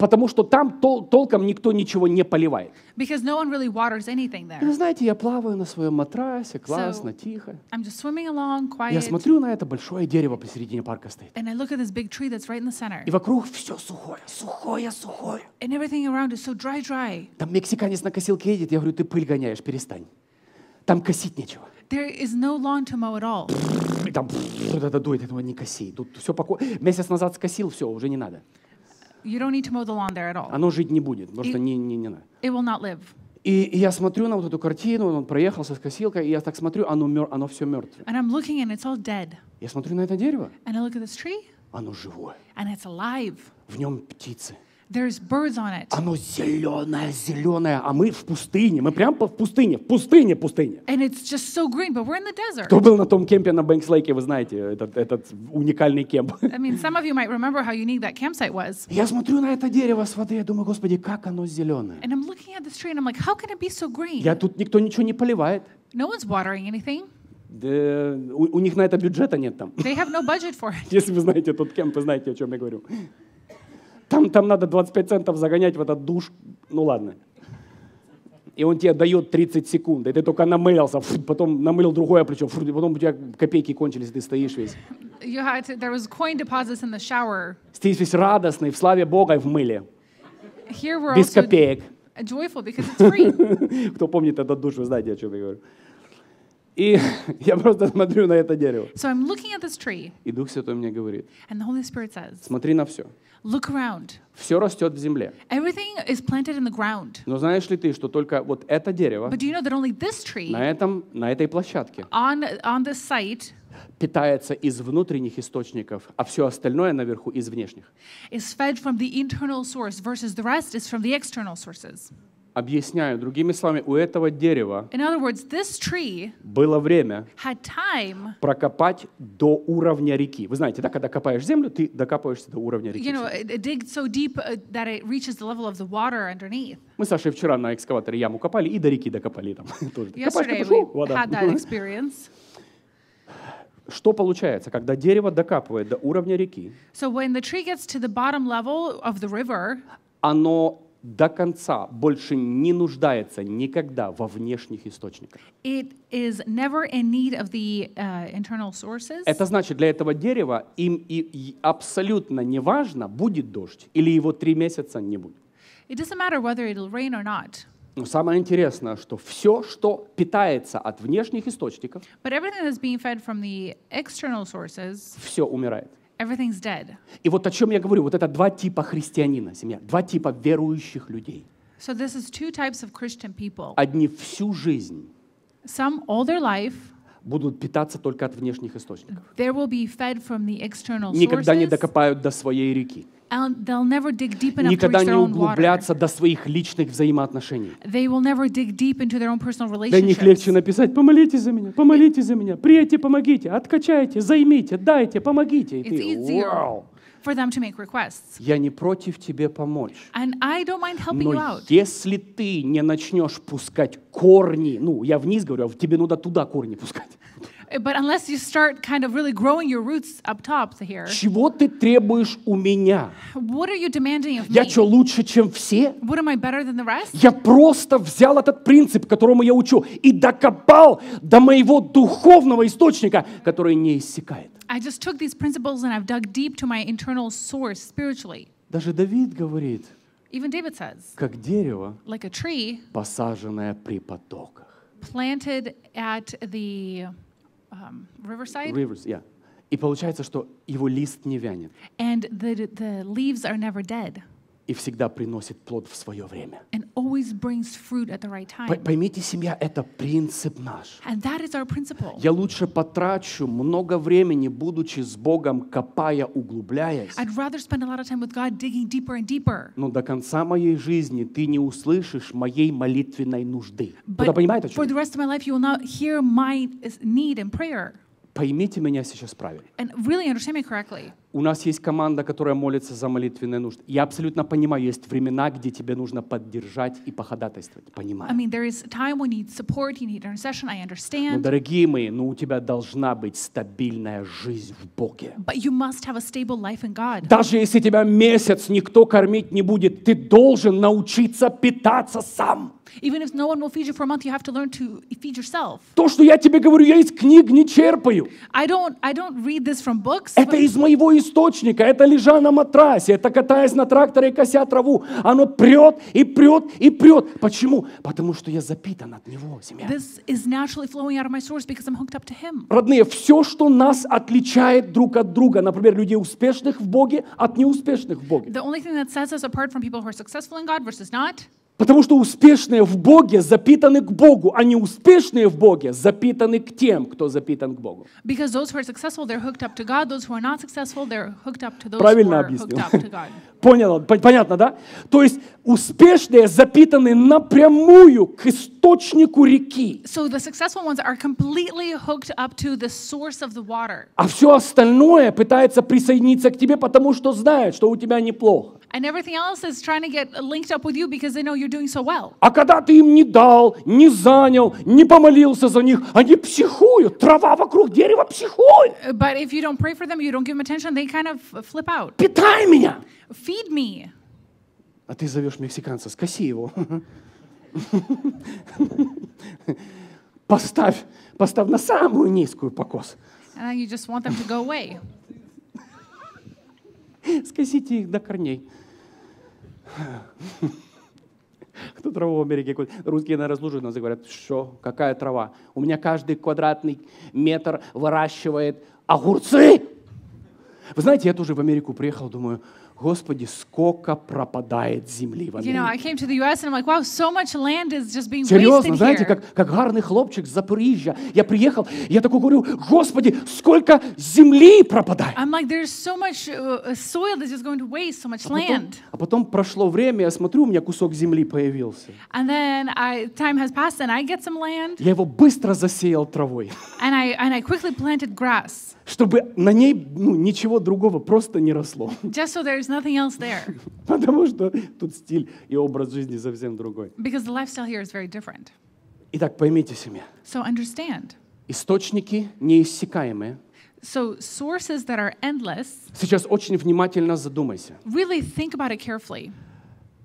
потому что там тол- толком никто ничего не поливает.
no one really anything there. вы
знаете, я плаваю на своем матрасе, классно, so, тихо.
I'm just swimming along, quiet. Я смотрю
на это большое дерево посередине парка стоит.
And I look at this big tree that's right in the center. И вокруг все
сухое, сухое,
сухое. And everything around is so dry, dry.
Там мексиканец на косилке едет, я говорю, ты пыль гоняешь, перестань. Там косить нечего.
There is no lawn to mow at all.
И там вот это дует, этого не коси. Тут все покой. Месяц назад скосил, все, уже не надо.
You don't need to mow the lawn there at all.
Оно жить не будет, потому что не, не, не надо. It will not live. И, и я смотрю на вот эту картину, он проехал со скосилкой, и я так смотрю, оно, мер, оно все мертвое.
And I'm looking and it's all dead.
Я смотрю на это дерево,
And I look at this tree
оно живое.
and it's alive.
В нем птицы,
There's birds on it. Оно
зеленое, зеленое, а мы в пустыне. Мы прям в пустыне, в пустыне, пустыне.
And it's just so green, but we're in the desert. Кто был
на том кемпе на Бэнкс Лейке, вы знаете, этот, этот уникальный кемп.
I mean, some of you might remember how unique that campsite was. Я смотрю
на это дерево с воды, я думаю, Господи, как оно зеленое.
And I'm looking at this tree, and I'm like, how can it be so green? Я
тут никто ничего не поливает.
No one's watering anything.
Да, у, у них на это бюджета нет там.
They have no budget for it.
Если вы знаете тот кемп, вы знаете, о чем я говорю. Там, там надо 25 центов загонять в этот душ. Ну ладно. И он тебе дает 30 секунд, и ты только намылился, потом намылил другое плечо, потом у тебя копейки кончились, ты стоишь весь.
You had to, there was coin deposits in the shower.
Стоишь весь радостный, в славе Бога и в мыле.
Here we're Без копеек. Joyful because it's
free. Кто помнит этот душ, вы знаете, о чем я говорю. И я просто смотрю на это дерево.
So I'm looking at this tree.
И Дух Святой мне говорит.
And the Holy Spirit says. Смотри на все. Look around.
Все растет в земле.
Everything is planted in the ground.
Но знаешь ли ты, что только вот это дерево But do
you know that only this tree, на,
этом, на этой площадке
on, on this site,
питается из внутренних источников, а все остальное наверху из внешних.
Is fed from the internal source versus the rest is from the external sources.
Объясняю, другими словами, у этого дерева
words,
было время прокопать до уровня реки. Вы знаете, да, когда копаешь землю, ты докапываешься до уровня реки. You know,
so deep uh, that
Мы с Сашей вчера на экскаваторе яму копали и до реки докопали там. Yesterday we had Что получается, когда дерево докапывает до уровня реки? оно до конца больше не нуждается никогда во внешних источниках.
It is never in need of the, uh, Это
значит, для этого дерева им и, и абсолютно не важно, будет дождь или его три месяца не будет.
It it'll rain or not.
Но самое интересное, что все, что питается от внешних источников,
But being fed from the sources,
все умирает.
Everything's dead.
И вот о чем я говорю, вот это два типа христианина, семья, два типа верующих людей.
So this is two types of Christian people.
Одни всю жизнь
Some all their life
будут питаться только от внешних источников.
Никогда не
докопают до своей реки.
Никогда не углубляться
до своих личных взаимоотношений.
Для них легче
написать «помолитесь за меня, помолитесь за меня, прийте, помогите, откачайте, займите, дайте, помогите». И ты, вау!
for them to make requests.
Я не против тебе помочь.
And I don't mind helping Но you out.
если ты не начнешь пускать корни, ну, я вниз говорю, а тебе надо туда корни пускать.
But unless you start kind of really growing your roots up top to here.
Чего ты требуешь у меня?
What are you demanding of я me?
что, лучше, чем все?
What am I better than the rest? Я
просто взял этот принцип, которому я учу, и докопал до моего духовного источника, который не иссякает.
I just took these principles and I've dug deep to my internal source spiritually.
Даже Давид говорит,
Even David says,
как дерево,
like a tree,
посаженное при потоках.
Planted at the um, Riverside. Rivers,
yeah. И получается, что его лист не вянет.
And the, the leaves are never dead.
и всегда приносит плод в свое время. And
always brings fruit at the right time.
Поймите, семья — это принцип наш.
And that is our principle.
Я лучше потрачу много времени, будучи с Богом, копая, углубляясь. Но до конца моей жизни ты не услышишь моей молитвенной нужды. But Кто-то понимает, о чем?
For
Поймите меня сейчас правильно.
really
У нас есть команда, которая молится за молитвенные нужды. Я абсолютно понимаю, есть времена, где тебе нужно поддержать и походатайствовать. Понимаю. Но, дорогие мои, ну у тебя должна быть стабильная жизнь в Боге. But
you must have a life in God.
Даже если тебя месяц никто кормить не будет, ты должен научиться питаться сам.
Even if no one will feed you for a month, you have to learn to feed yourself.
То, что я тебе говорю, я из книг не черпаю.
I don't, I don't read this from books. Это из
моего источника, это лежа на матрасе, это катаясь на тракторе и кося траву. Оно прет и прет и прет. Почему? Потому что я запитан от него,
земля. This is naturally flowing out of my source because I'm hooked up to him.
Родные, все, что нас отличает друг от друга, например, людей успешных в Боге от неуспешных в Боге.
The only thing that sets us apart from people who are successful in God versus not
Потому что успешные в Боге запитаны к Богу, а не успешные в Боге запитаны к тем, кто запитан к Богу.
Because those who are successful, they're hooked up to God. Those who are not successful, they're hooked up to
those Правильно who are объяснил. hooked up to God. Понял, понятно, да? То есть успешные запитаны напрямую к источнику реки.
So the ones are up to the of the water.
А все остальное пытается присоединиться к тебе, потому что знает, что у тебя неплохо. А когда ты им не дал, не занял, не помолился за них, они психуют. Трава вокруг дерева психует. Питай меня feed me. А ты зовешь мексиканца, скоси его. Поставь, поставь на самую низкую покос.
And you just want them to go away.
Скосите их до корней. Кто траву в Америке курит? Русские на разлужат нас и говорят, что, какая трава? У меня каждый квадратный метр выращивает огурцы. Вы знаете, я тоже в Америку приехал, думаю, Господи, сколько пропадает земли в Америке. You know, I
came to the US and I'm like, wow, so much land is just being Серьезно, знаете, как,
как гарный хлопчик с Запорижья. Я приехал, я такой говорю, Господи, сколько земли пропадает.
I'm like, there's so much uh, soil that's just going to waste, so much а потом, land.
А потом прошло время, я смотрю, у меня кусок земли появился.
And then I, time has passed and I get some land.
Я его быстро засеял травой.
And I, and I quickly planted grass
чтобы на ней ну, ничего другого просто не росло.
Just so there's nothing else there.
Потому что тут стиль и образ жизни совсем другой.
Because the lifestyle here is very different.
Итак, поймите семья.
So understand.
Источники неиссякаемые.
So sources that are endless.
Сейчас очень внимательно задумайся.
Really think about it carefully.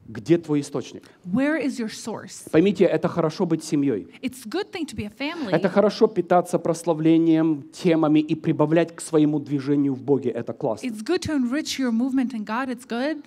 Где твой источник?
Where is your source?
Поймите, это хорошо быть семьей.
It's good thing to be a family. Это
хорошо питаться прославлением, темами и прибавлять к своему движению в Боге. Это классно.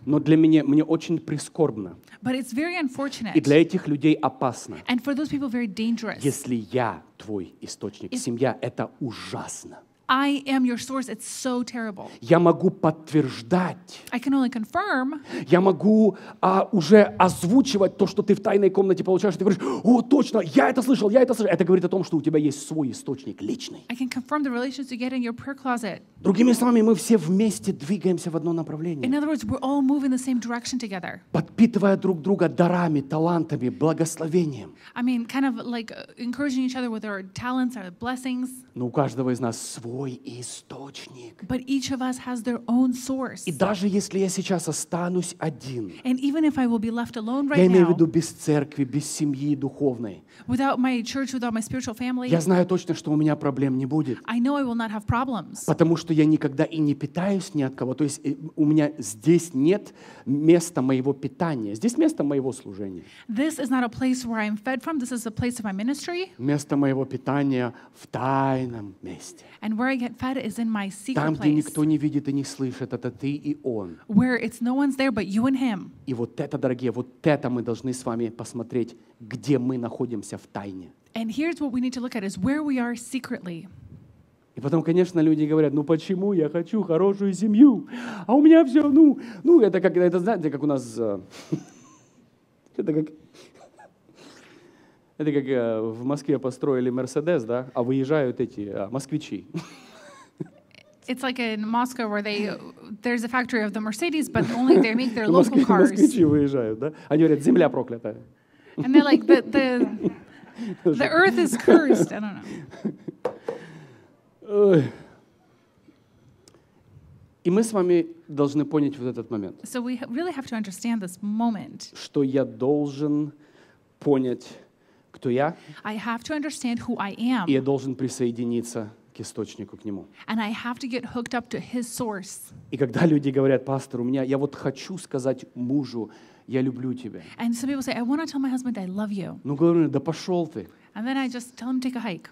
Но для меня мне очень прискорбно.
But it's very unfortunate. И для
этих людей опасно.
And for those people very dangerous.
Если я твой источник, If... семья это ужасно.
I am your source. It's so terrible.
Я могу подтверждать.
I can only confirm.
Я могу а, уже озвучивать то, что ты в тайной комнате получаешь. Ты говоришь, о, точно, я это слышал, я это слышал. Это говорит о том, что у тебя есть свой источник личный.
I can confirm the relations you get in your prayer closet.
Другими словами, мы все вместе двигаемся в одно направление. In
other words, we're all moving the same direction together.
Подпитывая друг друга дарами, талантами, благословением.
I mean, kind of like encouraging each other with our talents, our blessings.
Но у каждого из нас свой свой источник.
But each of us has their own source. И
даже если я сейчас останусь один,
And even if I will be left alone right я имею в виду
без церкви, без семьи духовной,
without my church, without my spiritual family, я знаю
точно, что у меня проблем не будет.
I know I will not have problems.
Потому что я никогда и не питаюсь ни от кого. То есть э, у меня здесь нет места моего питания. Здесь место моего служения.
This is not a place where I'm fed from. This is a place of my ministry.
Место моего питания в тайном месте.
And where where I get fed is in my secret Там, где никто
не видит и не слышит, это ты и он.
Where it's no one's there but you and him.
И вот это, дорогие, вот это мы должны с вами посмотреть, где мы находимся в тайне.
And here's what we need to look at is where we are secretly.
И потом, конечно, люди говорят, ну почему я хочу хорошую семью, а у меня все, ну, ну это как, это знаете, как у нас, э, это как это как в Москве построили Мерседес, да, а выезжают эти а, москвичи.
It's like in Moscow where they there's a factory of the Mercedes, but only they make their local cars. Москвичи
выезжают, да? Они говорят, земля проклятая.
And they're like the the
the earth is cursed. I
don't
know. И мы с вами должны понять вот этот момент.
So we really have to understand this moment.
Что я должен понять кто я.
I have to understand who I am. И я
должен присоединиться к источнику, к нему.
And I have to get hooked up to his source.
И когда люди говорят, пастор, у меня, я вот хочу сказать мужу, я люблю тебя.
And some people say, I want to tell my husband I love you.
Ну, говорю, да пошел ты.
And then I just tell him take a hike.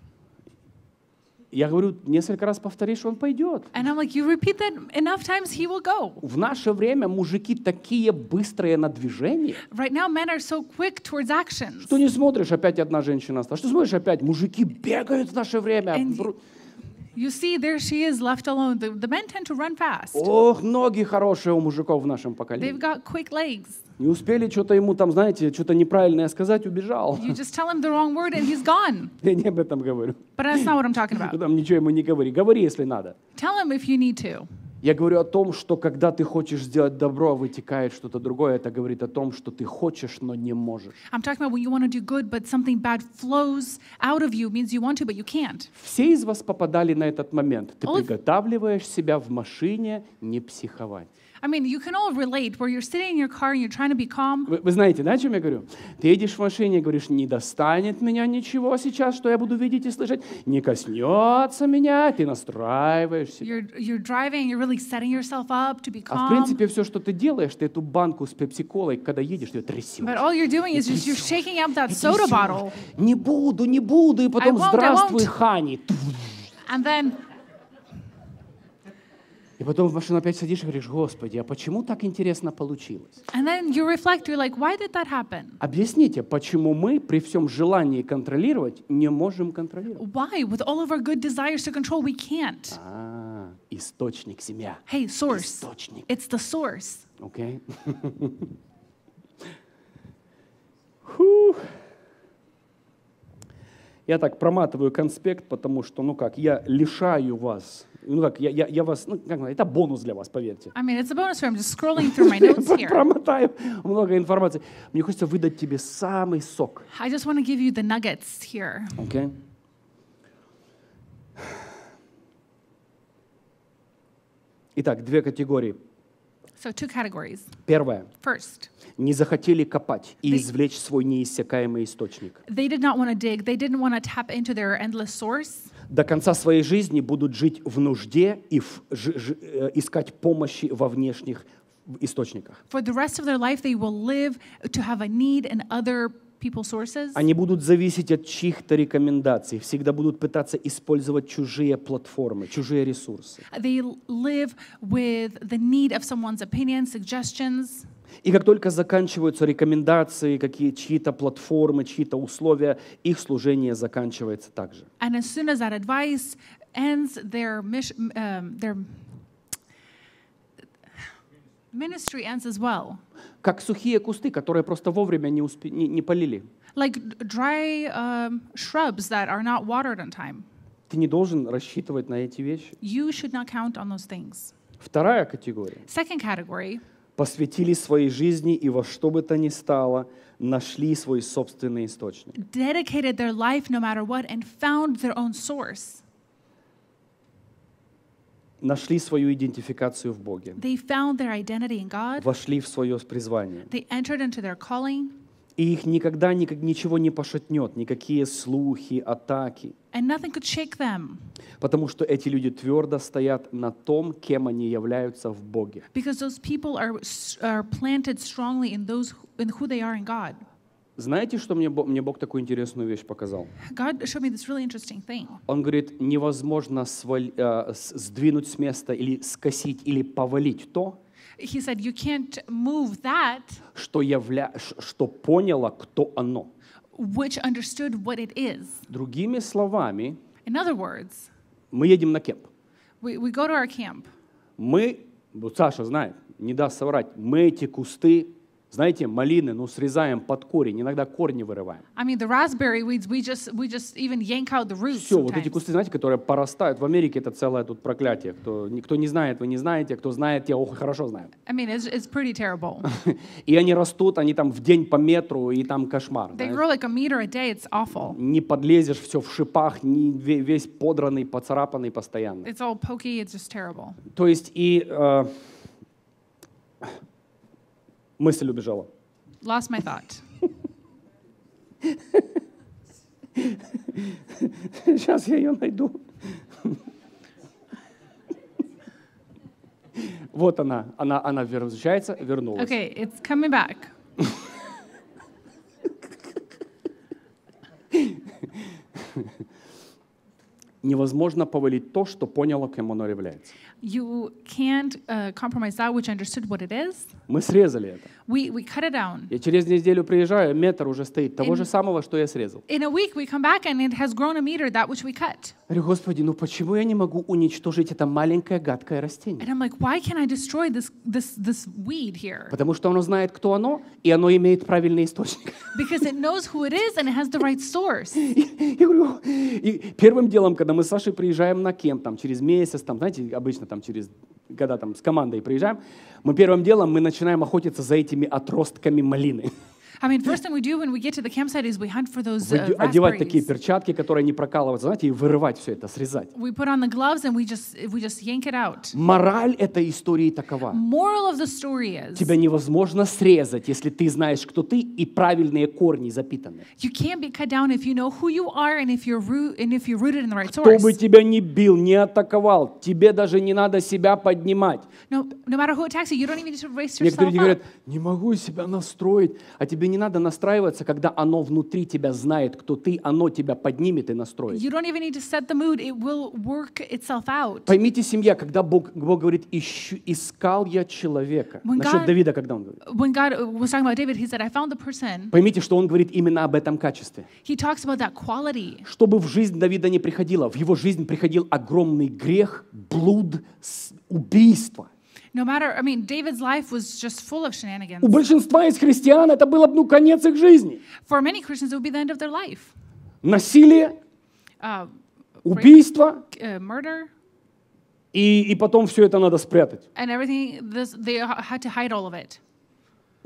Я говорю, несколько раз повторишь, он пойдет. And I'm like, you repeat that enough times, he will go. В наше время мужики такие быстрые на движение.
Right now, men are so quick towards actions.
Что не смотришь, опять одна женщина осталась. Что смотришь, опять мужики бегают в наше время.
And You see, there she is left alone. The, the men tend to run fast. Ох,
ноги хорошие у мужиков в нашем поколении. They've
got quick legs.
Не успели что-то ему там, знаете, что-то неправильное сказать, убежал. You
just tell him the wrong word and he's gone.
Я не об этом говорю. But that's not what I'm talking about. Там ничего ему не говори. Говори, если надо.
Tell him if you need to.
Я говорю о том, что когда ты хочешь сделать добро, вытекает что-то другое. Это говорит о том, что ты хочешь, но не можешь. Все из вас попадали на этот момент. Ты приготавливаешь себя в машине не психовать.
I mean, you can all relate, where you're sitting in your car and you're trying to be calm.
Вы, вы знаете, да, о чем я говорю? Ты едешь в машине, и говоришь, не достанет меня ничего сейчас, что я буду видеть и слышать, не коснется меня, ты настраиваешься. You're,
you're driving, you're really setting yourself up to be calm. А в принципе,
все, что ты делаешь, ты эту банку с пепси-колой, когда едешь, ты ее трясешь. But
all you're doing is just you're shaking up that soda bottle.
Не буду, не буду, и потом I won't, здравствуй, Хани. And then и потом в машину опять садишь и говоришь, Господи, а почему так интересно получилось?
And then you reflect, you're like, why did that happen?
Объясните, почему мы при всем желании контролировать не можем контролировать?
Why, with all of our good desires to control, we can't?
А, источник семья.
Hey, source. Источник. It's the source.
Okay. Я так проматываю конспект, потому что, ну как, я лишаю вас ну как, я, я, я вас, ну как, это бонус для вас, поверьте. I
mean, it's a bonus for I'm just scrolling through my notes here.
Промотаю много информации. Мне хочется выдать тебе самый сок.
I just want to give you the nuggets here.
Okay. Итак, две категории.
So two categories. Первое. First.
Не захотели копать и they, извлечь свой неиссякаемый источник.
They did not want to dig. They didn't want to tap into their endless source.
До конца своей жизни будут жить в нужде и в, ж, ж, искать помощи во внешних источниках.
For the rest of their life they will live to have a need in other они
будут зависеть от чьих-то рекомендаций, всегда будут пытаться использовать чужие платформы, чужие ресурсы.
They live with the need of someone's opinion, suggestions.
И как только заканчиваются рекомендации, какие чьи-то платформы, чьи-то условия, их служение заканчивается также.
And as soon as that advice ends, their mission, um, эм, their Ministry ends as well.
Как сухие кусты, которые просто вовремя не, успе... не, не полили.
Like dry um, shrubs that are not watered on time.
Ты не должен рассчитывать на эти вещи.
You should not count on those things.
Вторая категория.
Second category.
Посвятили своей жизни и во что бы то ни стало нашли свой собственный источник.
Dedicated their life no matter what and found their own source
нашли свою идентификацию в Боге.
They found their identity in God.
Вошли в свое призвание.
They entered into their calling.
И их никогда никак, ничего не пошатнет, никакие слухи, атаки.
And nothing could shake them.
Потому что эти люди твердо стоят на том, кем они являются в Боге.
Because those people are, are planted strongly in those in who they are in God.
Знаете, что мне Бог, мне Бог такую интересную вещь показал?
God me this really thing.
Он говорит, невозможно сваль, э, сдвинуть с места или скосить или повалить то,
He said, you can't move that,
что, явля, что поняло, кто оно.
Which what it is.
Другими словами,
In other words,
мы едем на кемп.
We, we go to our camp.
Мы, Саша знает, не даст соврать, мы эти кусты знаете, малины, ну, срезаем под корень, иногда корни вырываем.
I mean, the raspberry weeds, we just, we just even yank out the roots Все, вот эти кусты,
знаете, которые порастают. В Америке это целое тут проклятие. Кто, кто не знает, вы не знаете. Кто знает, я ох, хорошо знаю.
I mean, it's, it's pretty terrible.
и они растут, они там в день по метру, и там кошмар. They grow
like a meter a day, it's awful.
Не подлезешь, все в шипах, не, весь подранный, поцарапанный постоянно.
It's all pokey, it's just terrible.
То есть и... Э, Мысль убежала.
Lost my thought.
Сейчас я ее найду. Вот она, она, она возвращается, вернулась.
Okay, it's coming back.
Невозможно повалить то, что поняло, кем оно является.
You can't uh, compromise that which understood what it is.
Мы срезали это.
we, we cut it down.
Я через неделю приезжаю, метр уже стоит, того in, же самого, что я срезал.
In a week we come back and it has grown a meter, that which we cut.
говорю, Господи, ну почему я не могу уничтожить это маленькое гадкое растение?
And I'm like, why can't I destroy this, this, this weed here?
Потому что оно знает, кто оно, и оно имеет правильный источник.
Because it knows who it is and it has the right source. И говорю,
и первым делом, когда мы с Сашей приезжаем на Кент, там через месяц, там, знаете, обычно там через когда там с командой приезжаем, мы первым делом мы начинаем охотиться за этими отростками малины.
I mean, first thing we do when we get to the campsite is we hunt for those uh, одевать такие
перчатки, которые не прокалываются, знаете, и вырывать все это, срезать.
We put on the gloves and we just we just yank it out. Мораль
этой истории такова.
Moral of the story is.
Тебя невозможно срезать, если ты знаешь, кто ты и правильные корни запитаны.
You can't be cut down if you know who you are and if you're root, and if you're rooted in the right source. Кто бы
тебя ни бил, не атаковал, тебе даже не надо себя поднимать.
No, no matter who attacks you, you don't even need to raise yourself Некоторые up. говорят,
не могу себя настроить. А тебе не надо настраиваться, когда оно внутри тебя знает, кто ты, оно тебя поднимет и настроит. You
don't even need to set the mood, it will work itself out.
Поймите, семья, когда Бог, Бог говорит, Ищу, искал я человека. When Насчет God, Давида, когда он говорит.
When God was talking about David, he said, I found the person.
Поймите, что он говорит именно об этом качестве.
He talks about that quality.
Чтобы в жизнь Давида не приходило, в его жизнь приходил огромный грех, блуд, убийство.
No matter, I mean, David's life was just full of shenanigans. У
большинства из христиан это был ну, конец их жизни.
For many Christians, it would be the end of their life.
Насилие, uh, убийство,
uh, murder.
И, и потом все это надо спрятать.
And everything, this, they had to hide all of it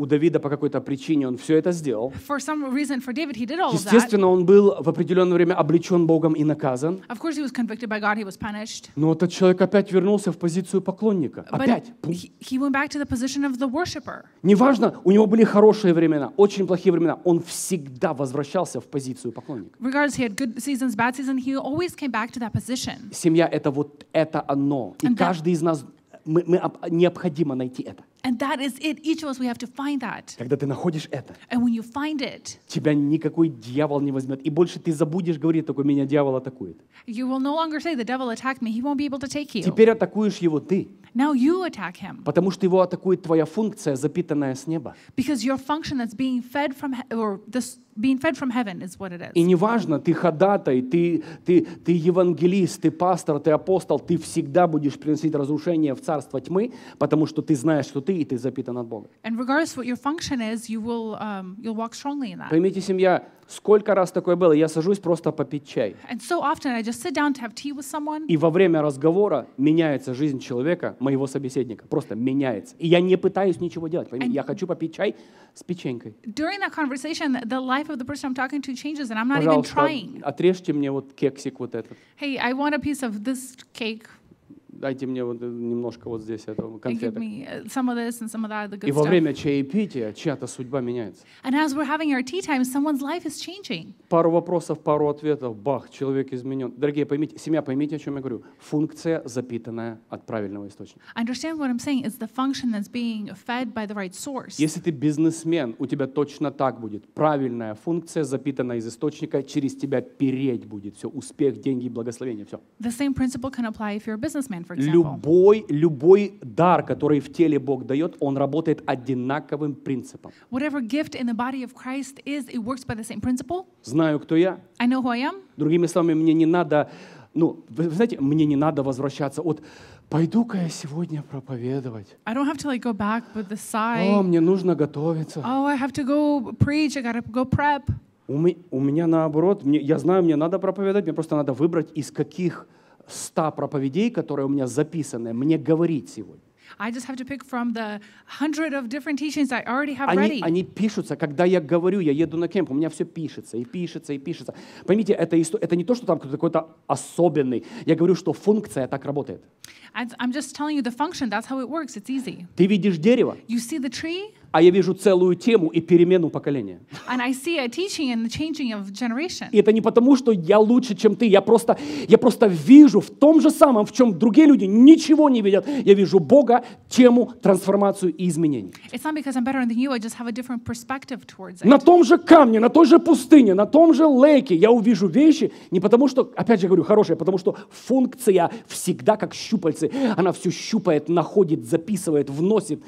у Давида по какой-то причине он все это сделал.
Reason, David, Естественно,
он был в определенное время обличен Богом и наказан.
God,
Но этот человек опять вернулся в позицию поклонника. Опять. He,
he
Неважно, у него были хорошие времена, очень плохие времена, он всегда возвращался в позицию поклонника.
Семья
— это вот это оно. И And каждый из нас, мы, мы необходимо найти это.
And that is it. Each of us, we have to find that.
Когда ты находишь это,
And when you find it,
тебя никакой дьявол не возьмет. И больше ты забудешь говорить, такой меня дьявол атакует.
You will no longer say the devil attacked me. He won't be able to take you. Теперь
атакуешь его ты.
Now you attack him.
Потому что его атакует твоя функция, запитанная с неба.
Because your function that's being fed from or this being fed from heaven is what it is. И
неважно, ты ходатай, ты, ты, ты евангелист, ты пастор, ты апостол, ты всегда будешь приносить разрушение в царство тьмы, потому что ты знаешь, что ты, и ты запитан от Бога.
And regardless what your function is, you will, um, you'll walk strongly in that. Поймите,
семья, Сколько раз такое было? Я сажусь просто попить чай.
And so often I just sit down to have tea with someone. И во
время разговора меняется жизнь человека, моего собеседника. Просто меняется. И я не пытаюсь ничего делать. And я хочу попить чай с печенькой.
During that conversation, the life of the person I'm talking to changes, and I'm not Пожалуйста, even trying.
отрежьте мне вот кексик вот этот.
Hey, I want a piece of this cake
дайте мне вот э, немножко вот здесь этого конфеты.
Э, И во время
чаепития чья-то судьба меняется.
And as we're having our tea time, someone's life is changing.
Пару вопросов, пару ответов, бах, человек изменен. Дорогие, поймите, семья, поймите, о чем я говорю. Функция, запитанная от правильного источника.
Understand what I'm saying is the function that's being fed by the right source.
Если ты бизнесмен, у тебя точно так будет. Правильная функция, запитанная из источника, через тебя переть будет. Все, успех, деньги, благословение, все.
The same principle can apply if you're a businessman, Любой,
любой дар, который в теле Бог дает, он работает одинаковым принципом.
Whatever gift in the body of Christ is, it works by the same principle.
Знаю, кто я.
I know who I am.
Другими словами, мне не надо, ну, вы, вы знаете, мне не надо возвращаться от Пойду-ка я сегодня проповедовать.
I don't have to like go back but the sigh. О,
мне нужно готовиться.
Oh, I have to go preach. I gotta go prep.
У, ми, у меня наоборот, мне, я знаю, мне надо проповедовать, мне просто надо выбрать, из каких ста проповедей, которые у меня записаны, мне говорить сегодня.
I just have to pick from the hundred of different teachings I already have они, ready. Они
пишутся, когда я говорю, я еду на кемп, у меня все пишется и пишется и пишется. Поймите, это, это не то, что там какой-то особенный. Я говорю, что функция так работает.
I'm just telling you the function, that's how it works, it's easy.
Ты видишь дерево? You
see the tree?
а я вижу целую тему и перемену поколения.
And I see a teaching and the changing of generation. И
это не потому, что я лучше, чем ты. Я просто, я просто вижу в том же самом, в чем другие люди ничего не видят. Я вижу Бога, тему, трансформацию и изменения. На том же камне, на той же пустыне, на том же лейке я увижу вещи не потому, что, опять же говорю, хорошее, а потому что функция всегда как щупальцы. Она все щупает, находит, записывает, вносит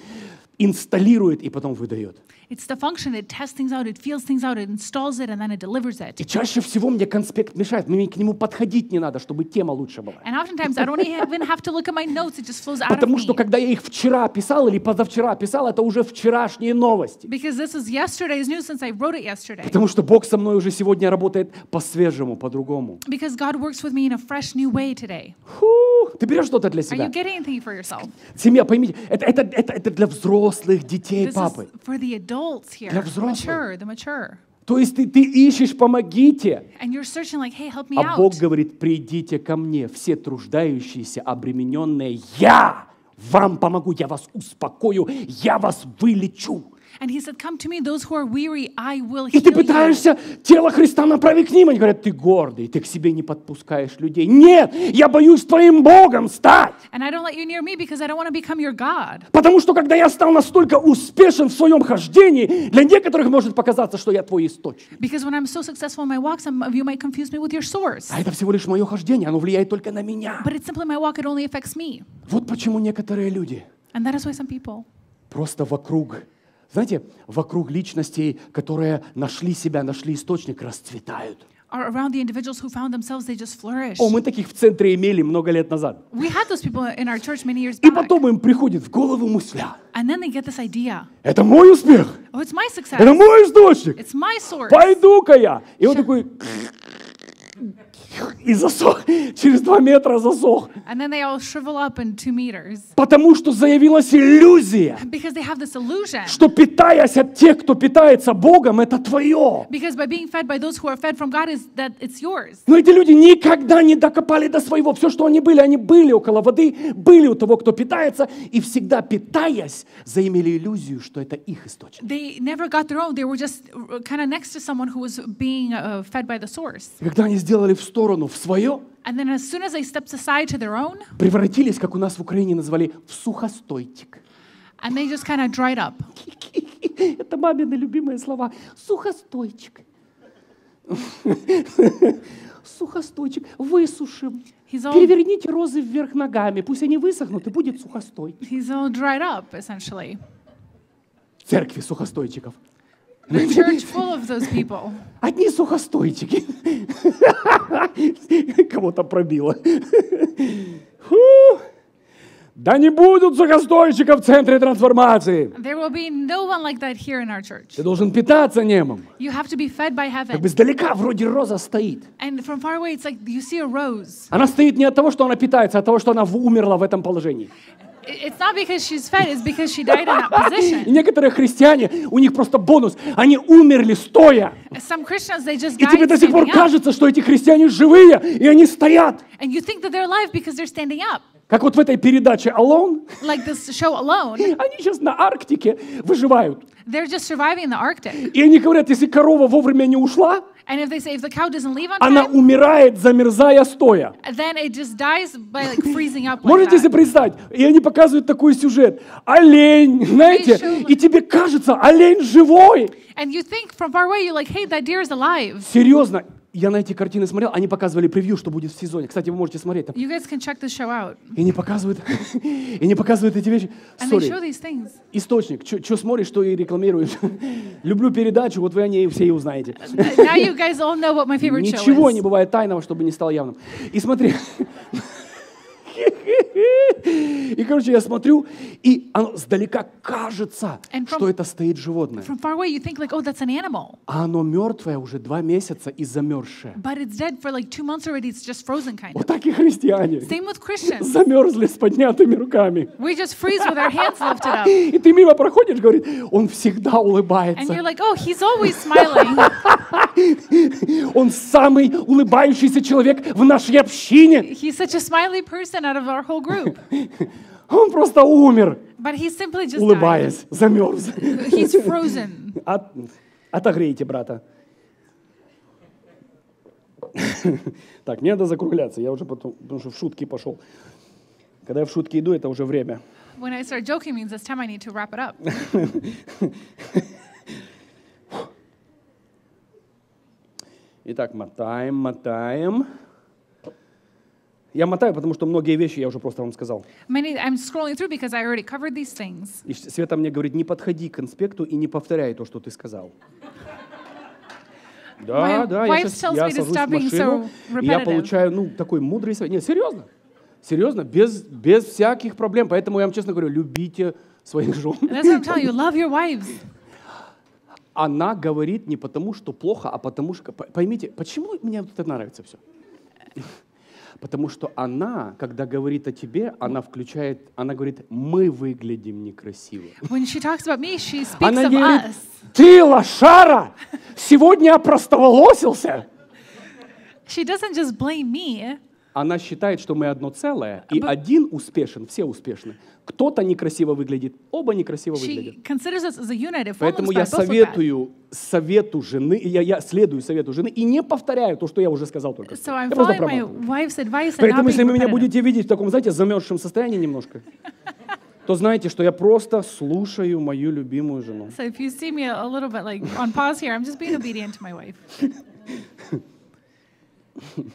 инсталирует и потом выдает.
It's the function. It tests things out. It feels things out. It installs it, and then it delivers it. И
чаще всего мне конспект мешает. Мне к нему подходить не надо, чтобы тема лучше была.
And oftentimes I don't e- even have to look at my notes. It just flows out Потому of me. что
когда я их вчера писал или позавчера писал, это уже вчерашние новости.
Because this is yesterday's news since I wrote it yesterday. Потому
что Бог со мной уже сегодня работает по-свежему, по-другому.
Because God works with me in a fresh new way today.
Фу, ты берешь что-то для себя? Are you getting
anything for yourself?
Семья, поймите, это, это, это, это для взрослых взрослых детей This папы. is
for the adults here, Для the взрослых. mature, the mature.
То есть ты, ты ищешь, помогите.
And you're like, hey, help me А out. Бог
говорит, придите ко мне, все труждающиеся, обремененные, я вам помогу, я вас успокою, я вас вылечу.
И ты пытаешься
тело Христа направить к ним. Они говорят, ты гордый, ты к себе не подпускаешь людей. Нет, я боюсь твоим Богом стать. Потому что, когда я стал настолько успешен в своем хождении, для некоторых может показаться, что я твой источник. А это всего лишь мое хождение, оно влияет только на меня. Вот почему некоторые люди
And that is why some people
просто вокруг знаете, вокруг личностей, которые нашли себя, нашли источник, расцветают.
Are around the individuals who found themselves, they just flourish. О, мы
таких в центре имели много лет назад.
We had those people in our church many years
back. И потом им приходит в голову мысля.
And then they get this idea.
Это мой успех.
Oh, it's my success. Это мой источник. It's my source.
Пойду-ка я. И он такой и засох. Через два метра засох.
And then they all shrivel up in two meters.
Потому что заявилась иллюзия.
Because they have this illusion.
Что питаясь от тех, кто питается Богом, это твое.
Because by being fed by those who are fed from
Но эти люди никогда не докопали до своего. Все, что они были, они были около воды, были у того, кто питается, и всегда питаясь, заимели иллюзию, что это их источник.
Uh, uh,
когда они сделали в сторону сторону, в свое,
And then as soon as they stepped aside to their own,
превратились, как у нас в Украине назвали, в сухостойчик.
And they just kind of dried up. Это мамины любимые слова. Сухостойчик.
Сухостойчик. Высушим. All... Переверните розы вверх ногами. Пусть они высохнут, и будет сухостой. He's all dried up, essentially. Церкви сухостойчиков. The church
full of those people.
Одни сухостойчики. Кого-то пробило. Да не будут сухостойчиков в центре трансформации.
There will be no one like that here in our church.
Ты должен питаться немом.
You have to be fed by heaven. Как бы издалека вроде
роза стоит.
And from far away it's like you see a rose.
Она стоит не от того, что она питается, а от того, что она умерла в этом положении.
It's not because she's fat, it's because she died in that position.
И некоторые христиане, у них просто бонус, они умерли стоя.
Some Christians, they just died и тебе до сих пор кажется,
что эти христиане живые, и они стоят.
And you think that they're alive because they're standing up.
Как вот в этой передаче Alone.
Like this show Alone.
Они сейчас на Арктике выживают.
They're just surviving in the Arctic.
И они говорят, если корова вовремя не ушла,
And if they say, if the cow doesn't leave on time, она
умирает, замерзая стоя.
Then it just dies by like freezing up like Можете себе представить?
И они показывают такой сюжет. Олень, знаете, и тебе кажется, олень живой.
And you think from far away, you're like, hey, that deer is alive.
Серьезно, я на эти картины смотрел, они показывали превью, что будет в сезоне. Кстати, вы можете смотреть там. You
guys can check the show out.
И не показывают, и не показывают эти вещи. And they show these Источник, что смотришь, что и рекламируешь. Люблю передачу, вот вы о ней все и узнаете. Now you
guys all know what my favorite show Ничего is. не
бывает тайного, чтобы не стало явным. И смотри, И, короче, я смотрю, и оно сдалека кажется, from, что это стоит животное.
away, think, like, oh,
а оно мертвое уже два месяца и замерзшее.
Like, вот так
и христиане.
Замерзли
с поднятыми руками. И ты мимо проходишь, говорит, он всегда улыбается. Like, oh, он самый улыбающийся человек в нашей общине.
He's such a smiley person out of our whole group.
Он просто умер.
But he simply just улыбаясь,
died. замерз. He's
frozen.
От, отогрейте брата. так, мне надо закругляться, я уже потом, потому что в шутки пошел. Когда я в шутки иду, это уже время.
When I start joking means it's time I need to wrap it up.
Итак, мотаем, мотаем. Я мотаю, потому что многие вещи я уже просто вам сказал.
Many, I'm scrolling through because I already covered these things.
И Света мне говорит, не подходи к конспекту и не повторяй то, что ты сказал. Да, My да, я, сейчас, я сажусь в машину, so и я получаю, ну, такой мудрый совет. Нет, серьезно. Серьезно, без, без всяких проблем. Поэтому я вам честно говорю, любите своих жен. That's
what I'm telling you, love your wives.
Она говорит не потому, что плохо, а потому что... Поймите, почему мне вот это нравится все? Потому что она, когда говорит о тебе, она включает, она говорит, мы выглядим некрасиво.
When she talks about me, she speaks она of говорит, us.
ты лошара, сегодня опростоволосился.
She doesn't just blame me
она считает, что мы одно целое, и But один успешен, все успешны. Кто-то некрасиво выглядит, оба некрасиво выглядят.
Unit, Поэтому я советую
совету жены, я, я следую совету жены и не повторяю то, что я уже сказал только So я просто
Поэтому если вы меня
будете видеть в таком, знаете, замерзшем состоянии немножко, то знаете, что я просто слушаю мою любимую жену. So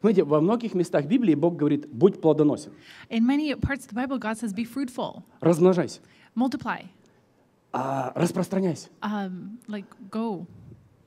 Знаете, во многих местах Библии Бог говорит, будь плодоносен.
In many parts of the Bible, God says, be fruitful. Размножайся. Multiply.
А, распространяйся.
Um, like, go.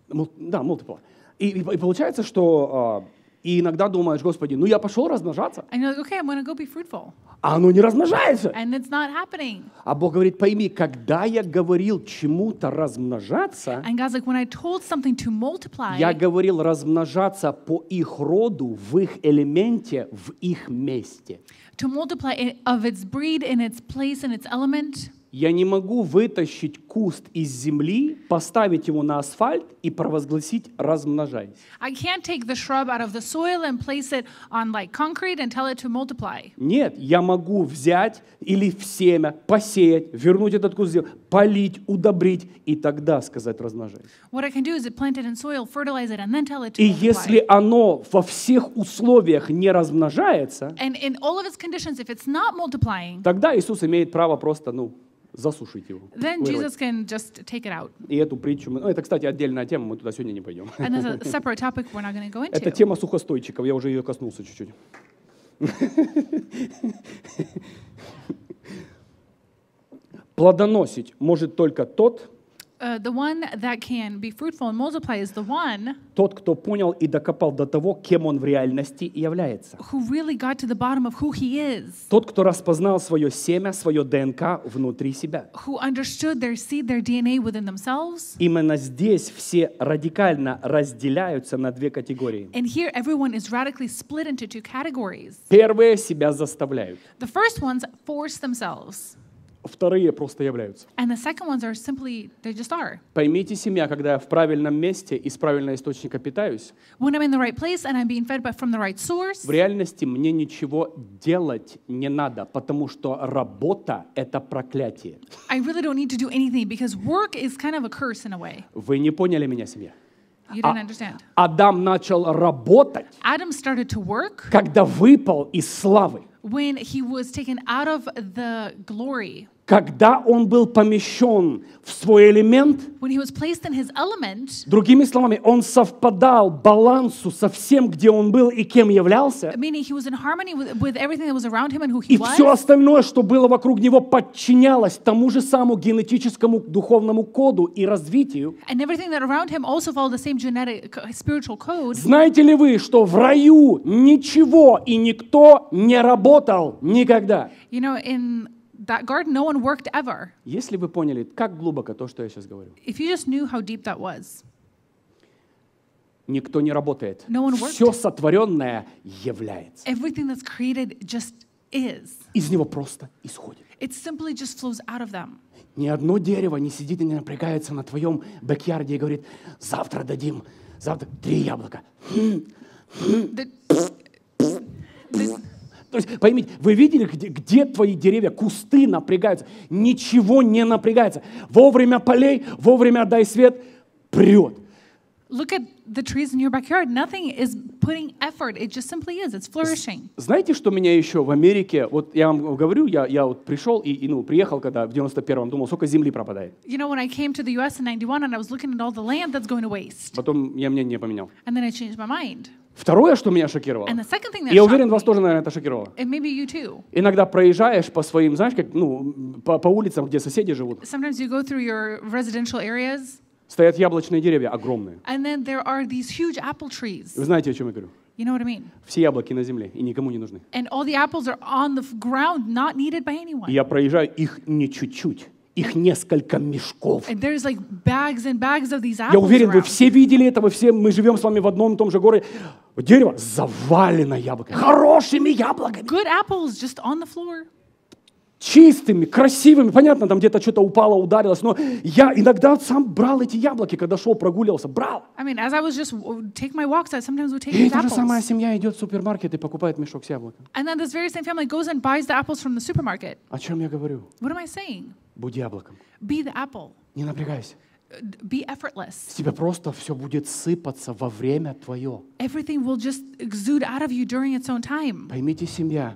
Мул, да, multiply. И, и, и получается, что а, и иногда думаешь, Господи, ну я пошел размножаться.
And you're like, okay, I'm go be fruitful.
А оно не размножается. And
it's not happening.
А Бог говорит, пойми, когда я говорил чему-то размножаться,
And God's like, when I told something to multiply, я
говорил размножаться по их роду, в их элементе, в их месте.
To multiply of its breed in its place in its element.
Я не могу вытащить куст из земли, поставить его на асфальт и провозгласить «размножайся».
I can't like
Нет, я могу взять или в семя посеять, вернуть этот куст полить, удобрить и тогда сказать «размножайся».
И если
оно во всех условиях не размножается, тогда Иисус имеет право просто, ну, засушить его. Then Jesus
can just take it out.
И эту притчу, ну, это, кстати, отдельная тема, мы туда сегодня не пойдем. And a separate
topic we're not going to go into. Это тема
сухостойчиков, я уже ее коснулся чуть-чуть. Плодоносить может только тот,
Uh, the one that can be fruitful and multiply is the one
тот, кто понял и докопал до того, кем он в реальности является.
who really got to the bottom of who he is,
Тот, кто распознал свое семя, свое ДНК внутри себя.
who understood their seed, their DNA within themselves.
Именно здесь все радикально разделяются на две категории. And
here everyone is radically split into two categories.
Первые себя заставляют.
The first ones force themselves.
Вторые просто являются.
And the second ones are simply, they just are.
Поймите семья, когда я в правильном месте и с правильного источника питаюсь.
When I'm in the right place and I'm being fed by from the right source. В
реальности мне ничего делать не надо, потому что работа это проклятие.
I really don't need to do anything because work is kind of a curse in a way.
Вы не поняли меня, семья?
You didn't understand.
Адам начал работать,
Adam started to work
когда выпал из славы.
when he was taken out of the glory
когда он был помещен в свой элемент,
element,
другими словами, он совпадал балансу со всем, где он был и кем являлся,
with, with и was, все
остальное, что было вокруг него, подчинялось тому же самому генетическому духовному коду и развитию.
Genetic, uh, Знаете
ли вы, что в раю ничего и никто не работал никогда?
You know, in that garden, no one worked ever.
Если вы поняли, как глубоко то, что я сейчас говорю.
If you just knew how deep that was.
Никто не работает. No one worked. Все сотворенное является.
Everything that's created just is.
Из него просто исходит.
It simply just flows out of them.
Ни одно дерево не сидит и не напрягается на твоем бэкьярде и говорит, завтра дадим, завтра три яблока. The, the, то есть, поймите, вы видели, где, где твои деревья, кусты напрягаются? Ничего не напрягается. Вовремя полей, вовремя дай свет, прет. Look
at the trees in your backyard. Nothing is putting effort. It just simply is. It's flourishing.
Знаете, что меня еще в Америке? Вот я вам говорю, я, я вот пришел и, и ну, приехал, когда в 91-м, думал, сколько земли пропадает.
You know, when I came to the US in 91 and I was looking at all the land that's going to waste.
Потом я мнение поменял.
And then I changed my mind.
Второе, что меня шокировало, я уверен, вас тоже, наверное, это шокировало.
Иногда
проезжаешь по своим, знаешь, как, ну, по, по улицам, где соседи живут. Стоят яблочные деревья огромные. Вы знаете, о чем я говорю? You know what I mean? Все яблоки на земле и никому не нужны.
And all the apples are on the ground, not needed by anyone.
Я проезжаю их не чуть-чуть их несколько мешков.
Like bags bags Я уверен, around. вы все
видели это, мы все, мы живем с вами в одном и том же городе. Дерево завалено яблоками, хорошими яблоками.
Good apples just on the floor
чистыми, красивыми. Понятно, там где-то что-то упало, ударилось, но я иногда сам брал эти яблоки, когда шел, прогуливался, брал.
I mean, as I was just uh, take my walks, I sometimes would take и та же самая
семья идет в супермаркет и покупает мешок с яблоком.
And then this very same family goes and buys the apples from the supermarket.
О чем я говорю?
What am I saying?
Будь яблоком.
Be the apple.
Не напрягайся.
Uh, be effortless. С тебя
просто все будет сыпаться во время твое.
Everything will just exude out of you during its own time.
Поймите, семья,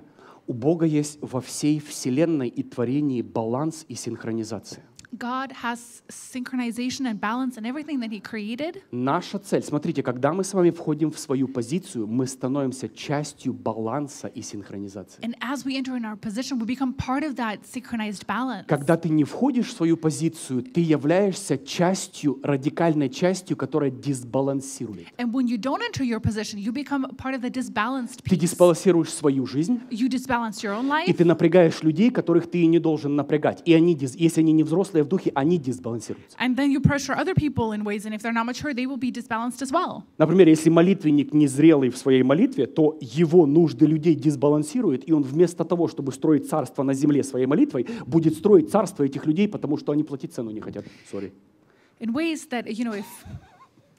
у Бога есть во всей Вселенной и творении баланс и синхронизация.
God has synchronization and balance in everything that He created.
Наша цель, смотрите, когда мы с вами входим в свою позицию, мы становимся частью баланса и синхронизации. And
as we enter in our position, we become part of that synchronized balance.
Когда ты не входишь в свою позицию, ты являешься частью, радикальной частью, которая дисбалансирует.
And when you don't enter your position, you become part of the disbalanced
piece. Ты дисбалансируешь свою жизнь.
You disbalance your own life. И ты
напрягаешь людей, которых ты и не должен напрягать. И они, если они не взрослые, в духе, они дисбалансируются.
And then you pressure other people in ways, and if they're not mature, they will be disbalanced as well.
Например, если молитвенник незрелый в своей молитве, то его нужды людей дисбалансирует, и он вместо того, чтобы строить царство на земле своей молитвой, будет строить царство этих людей, потому что они платить цену не хотят. Sorry.
In ways that, you know, if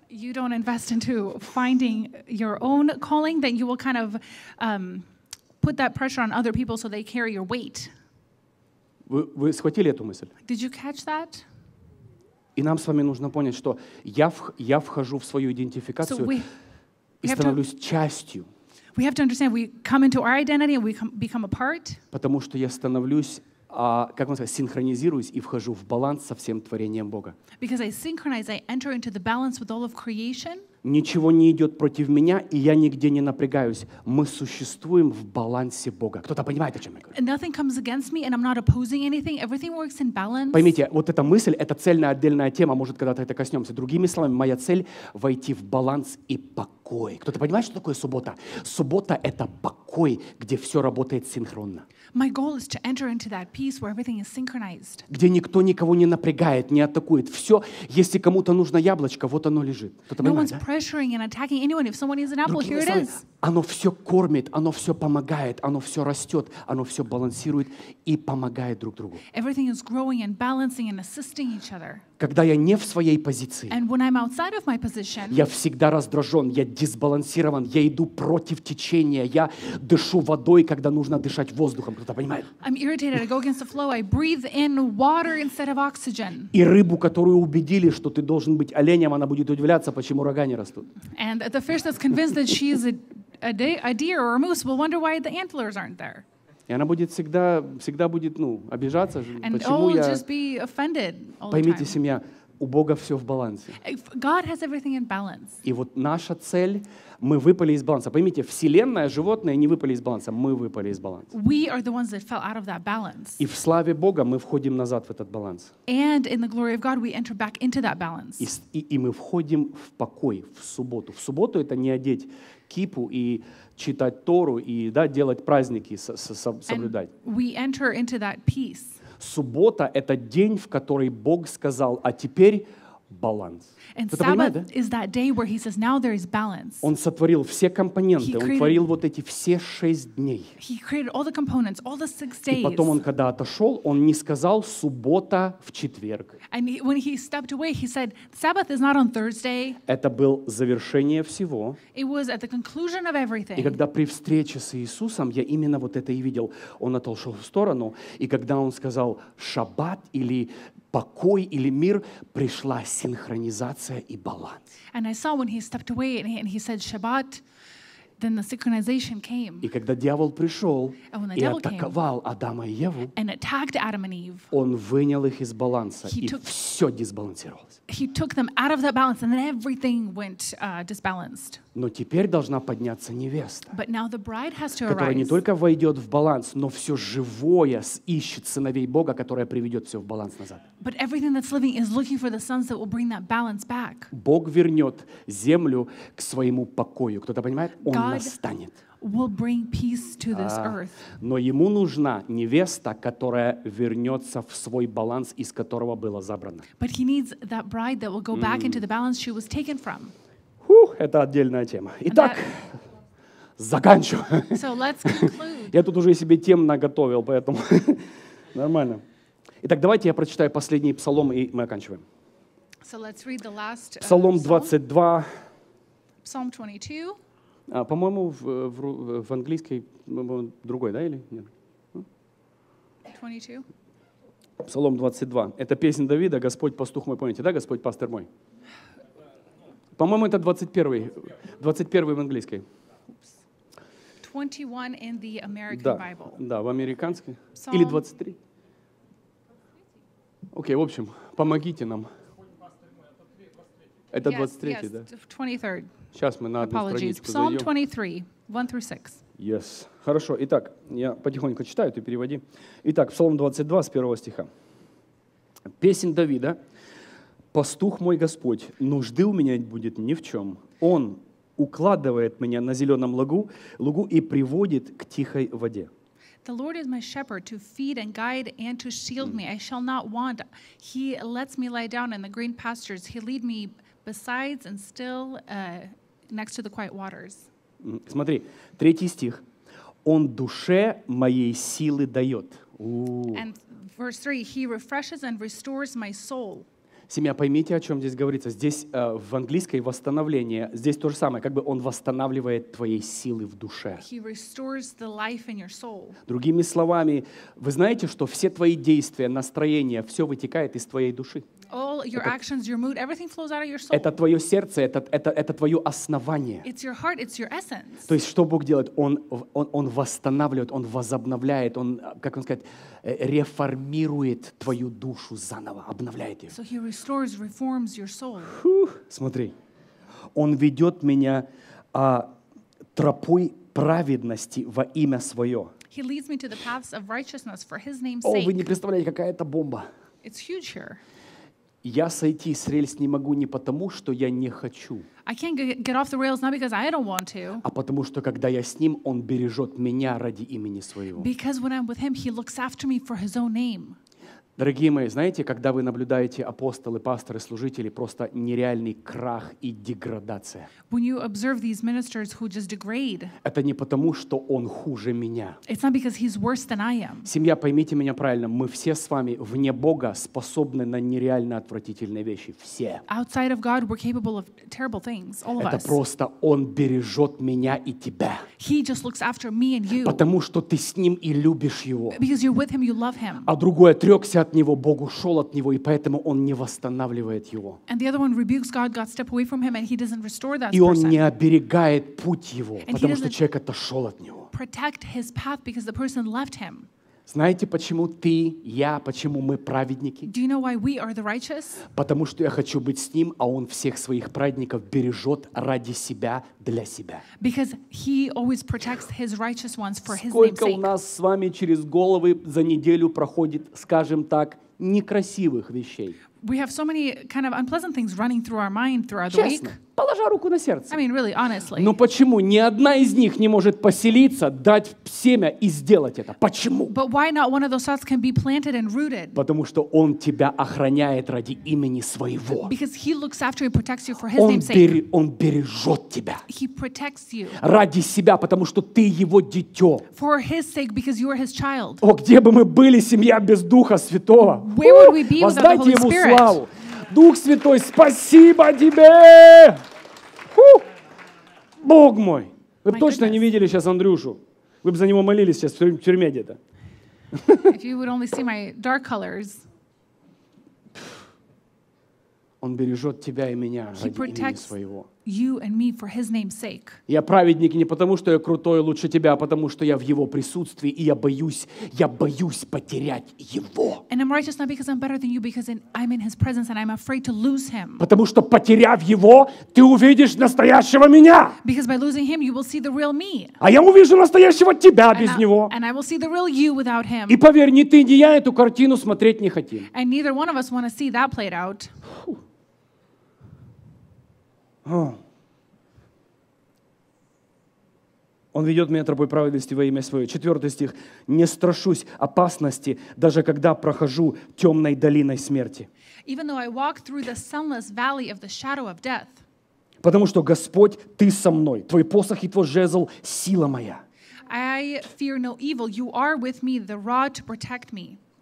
you don't invest into finding your own calling, then you will kind of um, put that pressure on other people so they carry your weight.
Вы, вы схватили эту мысль?
Did you catch that?
И нам с вами нужно понять, что я, в, я вхожу в свою идентификацию so we, и становлюсь to, частью.
We have to understand, we come into our identity and we become a part.
Потому что я становлюсь а, как он сказать, синхронизируюсь и вхожу в баланс со всем творением Бога.
Because I synchronize, I enter into the balance with all of creation
ничего не идет против меня, и я нигде не напрягаюсь. Мы существуем в балансе Бога. Кто-то понимает, о чем я
говорю? comes me, and I'm not anything. Everything works in balance.
Поймите, вот эта мысль, это цельная отдельная тема, может, когда-то это коснемся. Другими словами, моя цель — войти в баланс и покой. Кто-то понимает, что такое суббота? Суббота — это покой, где все работает синхронно.
My goal is to enter into that peace where everything is synchronized.
Где никто никого не напрягает, не атакует. Все, если кому-то нужно яблочко, вот оно лежит. no one's
pressuring and attacking anyone. If someone needs an apple, here it is.
Оно все кормит, оно все помогает, оно все растет, оно все балансирует и помогает друг другу.
Everything is growing and balancing and assisting each other.
когда я не в своей позиции,
position, я
всегда раздражен, я дисбалансирован, я иду против течения, я дышу водой, когда нужно дышать воздухом. Кто-то понимает? И рыбу, которую убедили, что ты должен быть оленем, она будет удивляться, почему рога не растут.
And the fish that's convinced that she is a, a deer or a moose will wonder why the antlers aren't there.
И она будет всегда, всегда будет, ну, обижаться. And Почему oh,
я... Поймите,
семья, у Бога все в балансе.
God has everything in balance.
И вот наша цель, мы выпали из баланса. Поймите, вселенная, животное не выпали из баланса, мы выпали из баланса.
We are the ones that fell out of that balance.
И в славе Бога мы входим назад в этот баланс. и мы входим в покой в субботу. В субботу это не одеть кипу и читать Тору и да, делать праздники, со со соблюдать.
We enter into that peace.
Суббота — это день, в который Бог сказал, а теперь баланс. And
Вы
Он сотворил все компоненты, created, он творил вот эти все шесть дней.
He created all the components, all the six days. И потом он,
когда отошел, он не сказал суббота в четверг. Это был завершение всего.
It was at the conclusion of everything. И когда
при встрече с Иисусом, я именно вот это и видел. Он отошел в сторону, и когда он сказал шаббат или покой или мир, пришла синхронизация и баланс.
And I saw when he stepped away and he, and he said Shabbat, then the synchronization came.
И когда дьявол пришел и атаковал came, Адама и Еву,
and attacked Adam and Eve,
он вынял их из баланса, he и took, все дисбалансировалось.
He took them out of that balance, and then everything went uh, disbalanced.
Но теперь должна подняться невеста,
которая не только
войдет в баланс, но все живое ищет сыновей Бога, которая приведет все в баланс назад. Бог вернет землю к своему покою. Кто-то понимает? Он настанет
will bring peace to а, this earth.
Но ему нужна невеста, которая вернется в свой баланс, из которого было забрано.
But he needs that bride that will go back into the balance she was taken from.
Ух, это отдельная тема. Итак, заканчиваю. So я тут уже себе тем наготовил, поэтому нормально. Итак, давайте я прочитаю последний псалом, и мы оканчиваем.
So let's read the last, uh, псалом
22.
Psalm 22.
А, по-моему, в, э, в, э, в английской другой, да, или нет? 22. Псалом 22. Это песня Давида «Господь пастух мой». Помните, да, «Господь пастырь мой»? По-моему, это 21 21 в английской.
21 in the American да, Bible.
Да, в американской. Psalm... Или 23. Окей, okay, в общем, помогите нам. Это 23, yes, yes, да? 23. Сейчас мы на одну Apologies. страничку Psalm
23, 1 through 6.
Yes. Хорошо. Итак, я потихоньку читаю, ты переводи. Итак, Псалом 22 с 1 стиха. Песнь Давида Пастух мой Господь, нужды у меня будет ни в чем. Он укладывает меня на зеленом лугу, лугу и приводит к тихой воде.
The Lord is my shepherd to feed and guide and to shield me. I shall not want. He lets me lie down in the green pastures. He lead me besides and still uh, next to the quiet waters.
Смотри, третий стих. Он душе моей силы дает. And
verse three, he refreshes and restores my soul.
Семья, поймите, о чем здесь говорится. Здесь э, в английской восстановление, здесь то же самое, как бы он восстанавливает твои силы в душе. Другими словами, вы знаете, что все твои действия, настроение, все вытекает из твоей души
all your actions, your mood, everything flows out of your soul.
Это твое сердце, это, это, это твое основание.
It's your heart, it's your essence.
То есть что Бог делает? Он, он, он восстанавливает, Он возобновляет, Он, как он сказать, э, реформирует твою душу заново, обновляет
ее. So he restores, reforms your soul. Фух,
смотри, Он ведет меня а, тропой праведности во имя свое.
He leads me to the paths of righteousness for his name's sake. О, вы не
представляете, какая это бомба. It's huge here. Я сойти с рельс не могу не потому, что я не хочу.
I can't get off the rails not because I don't want to.
А потому что когда я с ним, он бережет меня ради имени своего.
Because when I'm with him, he looks after me for his own name.
Дорогие мои, знаете, когда вы наблюдаете апостолы, пасторы, служители, просто нереальный крах и деградация.
When you observe these ministers who just degrade.
Это не потому, что он хуже меня.
It's not because he's worse than I am.
Семья, поймите меня правильно, мы все с вами вне Бога способны на нереально отвратительные вещи. Все.
Outside of God, we're capable of terrible things, all of Это us. Это просто
он бережет меня и тебя.
He just looks after me and you. Потому
что ты с ним и любишь его.
Because you're with him, you love him.
А другой отрекся от него, Бог ушел от него, и поэтому он не восстанавливает его. И он не оберегает путь его, потому что человек отошел от него. Знаете, почему ты, я, почему мы праведники? Do you
know why we are the righteous?
Потому что я хочу быть с ним, а он всех своих праведников бережет ради себя, для себя.
Because he always protects his righteous ones for his Сколько у
нас с вами через головы за неделю проходит, скажем так, некрасивых вещей?
We have so many kind of unpleasant things running through our mind throughout the Честно. week положа руку на сердце. I mean, really, Но
ну почему ни одна из них не может поселиться, дать семя и сделать это? Почему?
But why not one of those can be and
Потому что Он тебя охраняет ради имени Своего.
He looks after you for His он, name's sake.
он бережет тебя. He
you. Ради
себя, потому что ты Его дитё.
For His sake, you are His child.
О, где бы мы были, семья без Духа Святого?
Where would we be Воздайте Ему славу.
Дух Святой, спасибо тебе! Фу! Бог мой! Вы бы точно не видели сейчас Андрюшу. Вы бы за него молились сейчас в тюрьме где-то.
If you would only see my dark colors.
Он бережет тебя и меня He ради имени своего
you and me for his name's sake.
Я праведник не потому, что я крутой лучше тебя, а потому, что я в его присутствии, и я боюсь, я боюсь потерять его.
And I'm righteous not because I'm better than you, because in, I'm in his presence and I'm afraid to lose him.
Потому что потеряв его, ты увидишь настоящего меня.
Because by losing him, you will see the real me.
А я увижу настоящего тебя and без I, него.
And I will see the real you without him. И
поверь, ни ты, ни я эту картину смотреть не хотим.
And neither one of us want to see that played out. Фу.
Он ведет меня тропой праведности во имя свое. Четвертый стих. «Не страшусь опасности, даже когда прохожу темной долиной смерти».
Death,
Потому что, Господь, Ты со мной. Твой посох и Твой жезл — сила моя.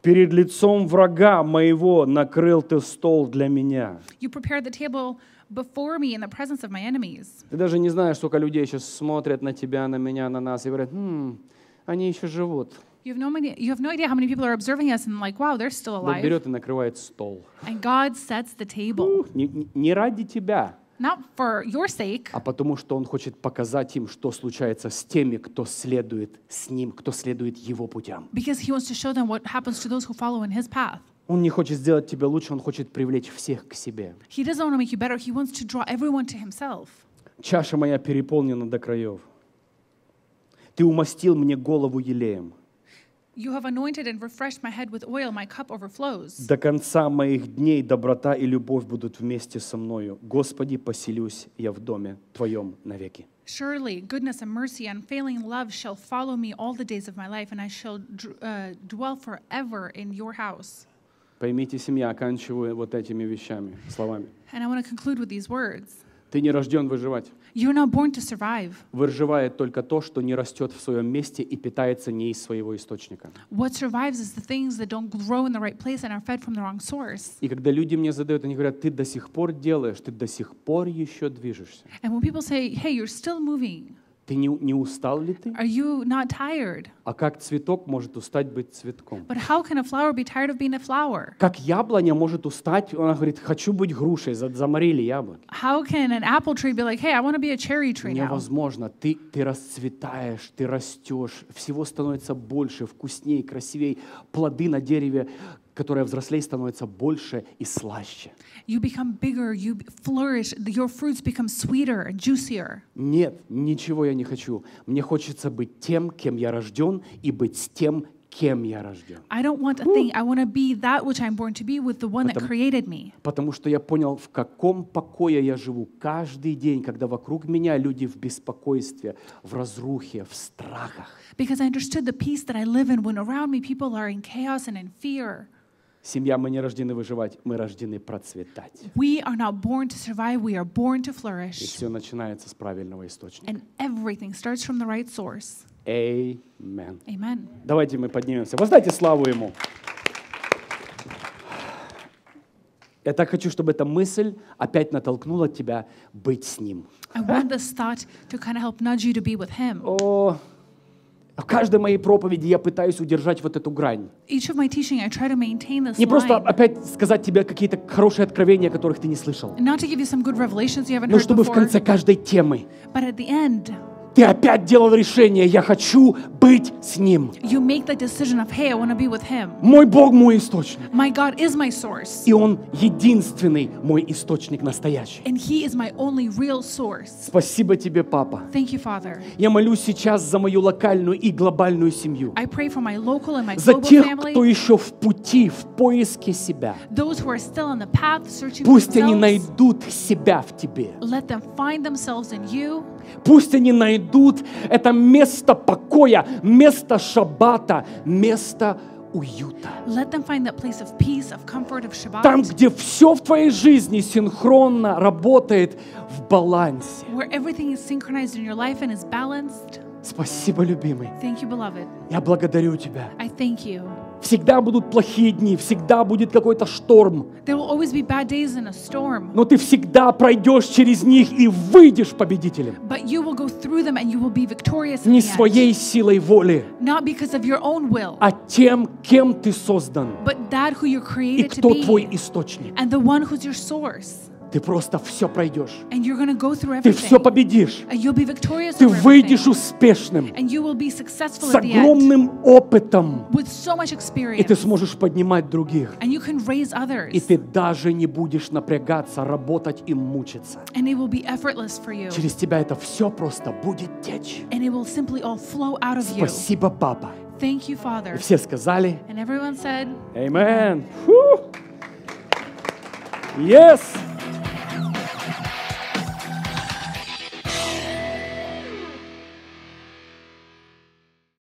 Перед лицом врага моего накрыл Ты стол для меня.
You prepare the table before me in the presence of my
enemies. Ты даже не знаешь, сколько людей сейчас смотрят на тебя, на меня, на нас и говорят, хм, они еще живут.
You have, no many, you have no idea how many people are observing us and like, wow, they're still alive. Бог берет
и накрывает стол.
And God sets the table.
Не, не ради тебя.
Not for your sake,
а потому что Он хочет показать им, что случается с теми, кто следует с Ним, кто следует Его путям.
Because He wants to show them what happens to those who follow in His path.
Он не хочет сделать тебя лучше, он хочет привлечь всех к себе.
He doesn't want to make you better, he wants to draw everyone to himself.
Чаша моя переполнена до краев. Ты умастил мне голову елеем.
You have anointed and refreshed my head with oil, my cup overflows.
До конца моих дней доброта и любовь будут вместе со мною. Господи, поселюсь я в доме Твоем навеки.
Surely goodness and mercy and failing love shall follow me all the days of my life, and I shall uh, dwell forever in your house.
Поймите, семья, оканчиваю вот этими вещами, словами.
And I want to conclude with these words.
Ты не рожден выживать.
You're not born to survive.
Выживает только то, что не растет в своем месте и питается не из своего источника. И когда люди мне задают, они говорят, ты до сих пор делаешь, ты до сих пор еще движешься.
And when people say, hey, you're still moving.
Ты не, не устал ли ты? Are
you not tired?
А как цветок может устать быть цветком?
But how can a flower be tired of being a flower?
Как яблоня может устать, она говорит, хочу быть грушей, заморили яблоки.
How can an apple tree be like, hey, I want to be a cherry tree now?
Невозможно. Ты, ты расцветаешь, ты растешь, всего становится больше, вкуснее, красивее. Плоды на дереве которая взрослей становится больше и слаще.
You become bigger, you flourish, your fruits become sweeter,
juicier. Нет, ничего я не хочу. Мне хочется быть тем, кем я рожден, и быть с тем, кем я рожден.
I don't want a thing. I want to be that which I'm born to be with the one потому, that created me.
Потому что я понял, в каком покое я живу каждый день, когда вокруг меня люди в беспокойстве, в разрухе, в страхах.
Because I understood the peace that I live in when around me people are in chaos and in fear.
Семья, мы не рождены выживать, мы рождены процветать.
We are not born to survive, we are born to flourish. И
все начинается с правильного источника. And
everything starts from the right source.
Amen. Amen. Давайте мы поднимемся. Воздайте славу Ему. Я так хочу, чтобы эта мысль опять натолкнула тебя быть с Ним.
I want this thought to kind of help nudge you to be with Him. О,
oh, в каждой моей проповеди я пытаюсь удержать вот эту грань.
Teaching, не просто
опять сказать тебе какие-то хорошие откровения, которых ты не слышал.
Но чтобы before, в конце
каждой темы ты опять делал решение, я хочу быть с Ним.
You make the decision of, hey, I want to be with Him.
Мой Бог мой источник.
My God is my source.
И Он единственный мой источник настоящий.
And He is my only real source.
Спасибо тебе, Папа.
Thank you, Father.
Я молюсь сейчас за мою локальную и глобальную семью. I
pray for my local and my global за тех, family. кто еще
в пути, в поиске себя.
Those who are still on the path, searching Пусть themselves. они
найдут себя в тебе.
Let them find themselves in you.
Пусть они найдут это место покоя, место шаббата, место уюта. Там, где все в твоей жизни синхронно работает в балансе. Спасибо, любимый.
Thank you,
Я благодарю тебя.
I thank you
Всегда будут плохие дни, всегда будет какой-то шторм. Но ты всегда пройдешь через них и выйдешь победителем.
Не своей
силой воли, а тем, кем ты создан.
и кто твой
источник. Ты просто все пройдешь.
Ты все
победишь.
Ты выйдешь
успешным.
С огромным
опытом. И ты сможешь поднимать других.
И
ты даже не будешь напрягаться, работать и мучиться.
Через
тебя это все просто будет течь. Спасибо, Папа.
you, И все
сказали Аминь. Yes!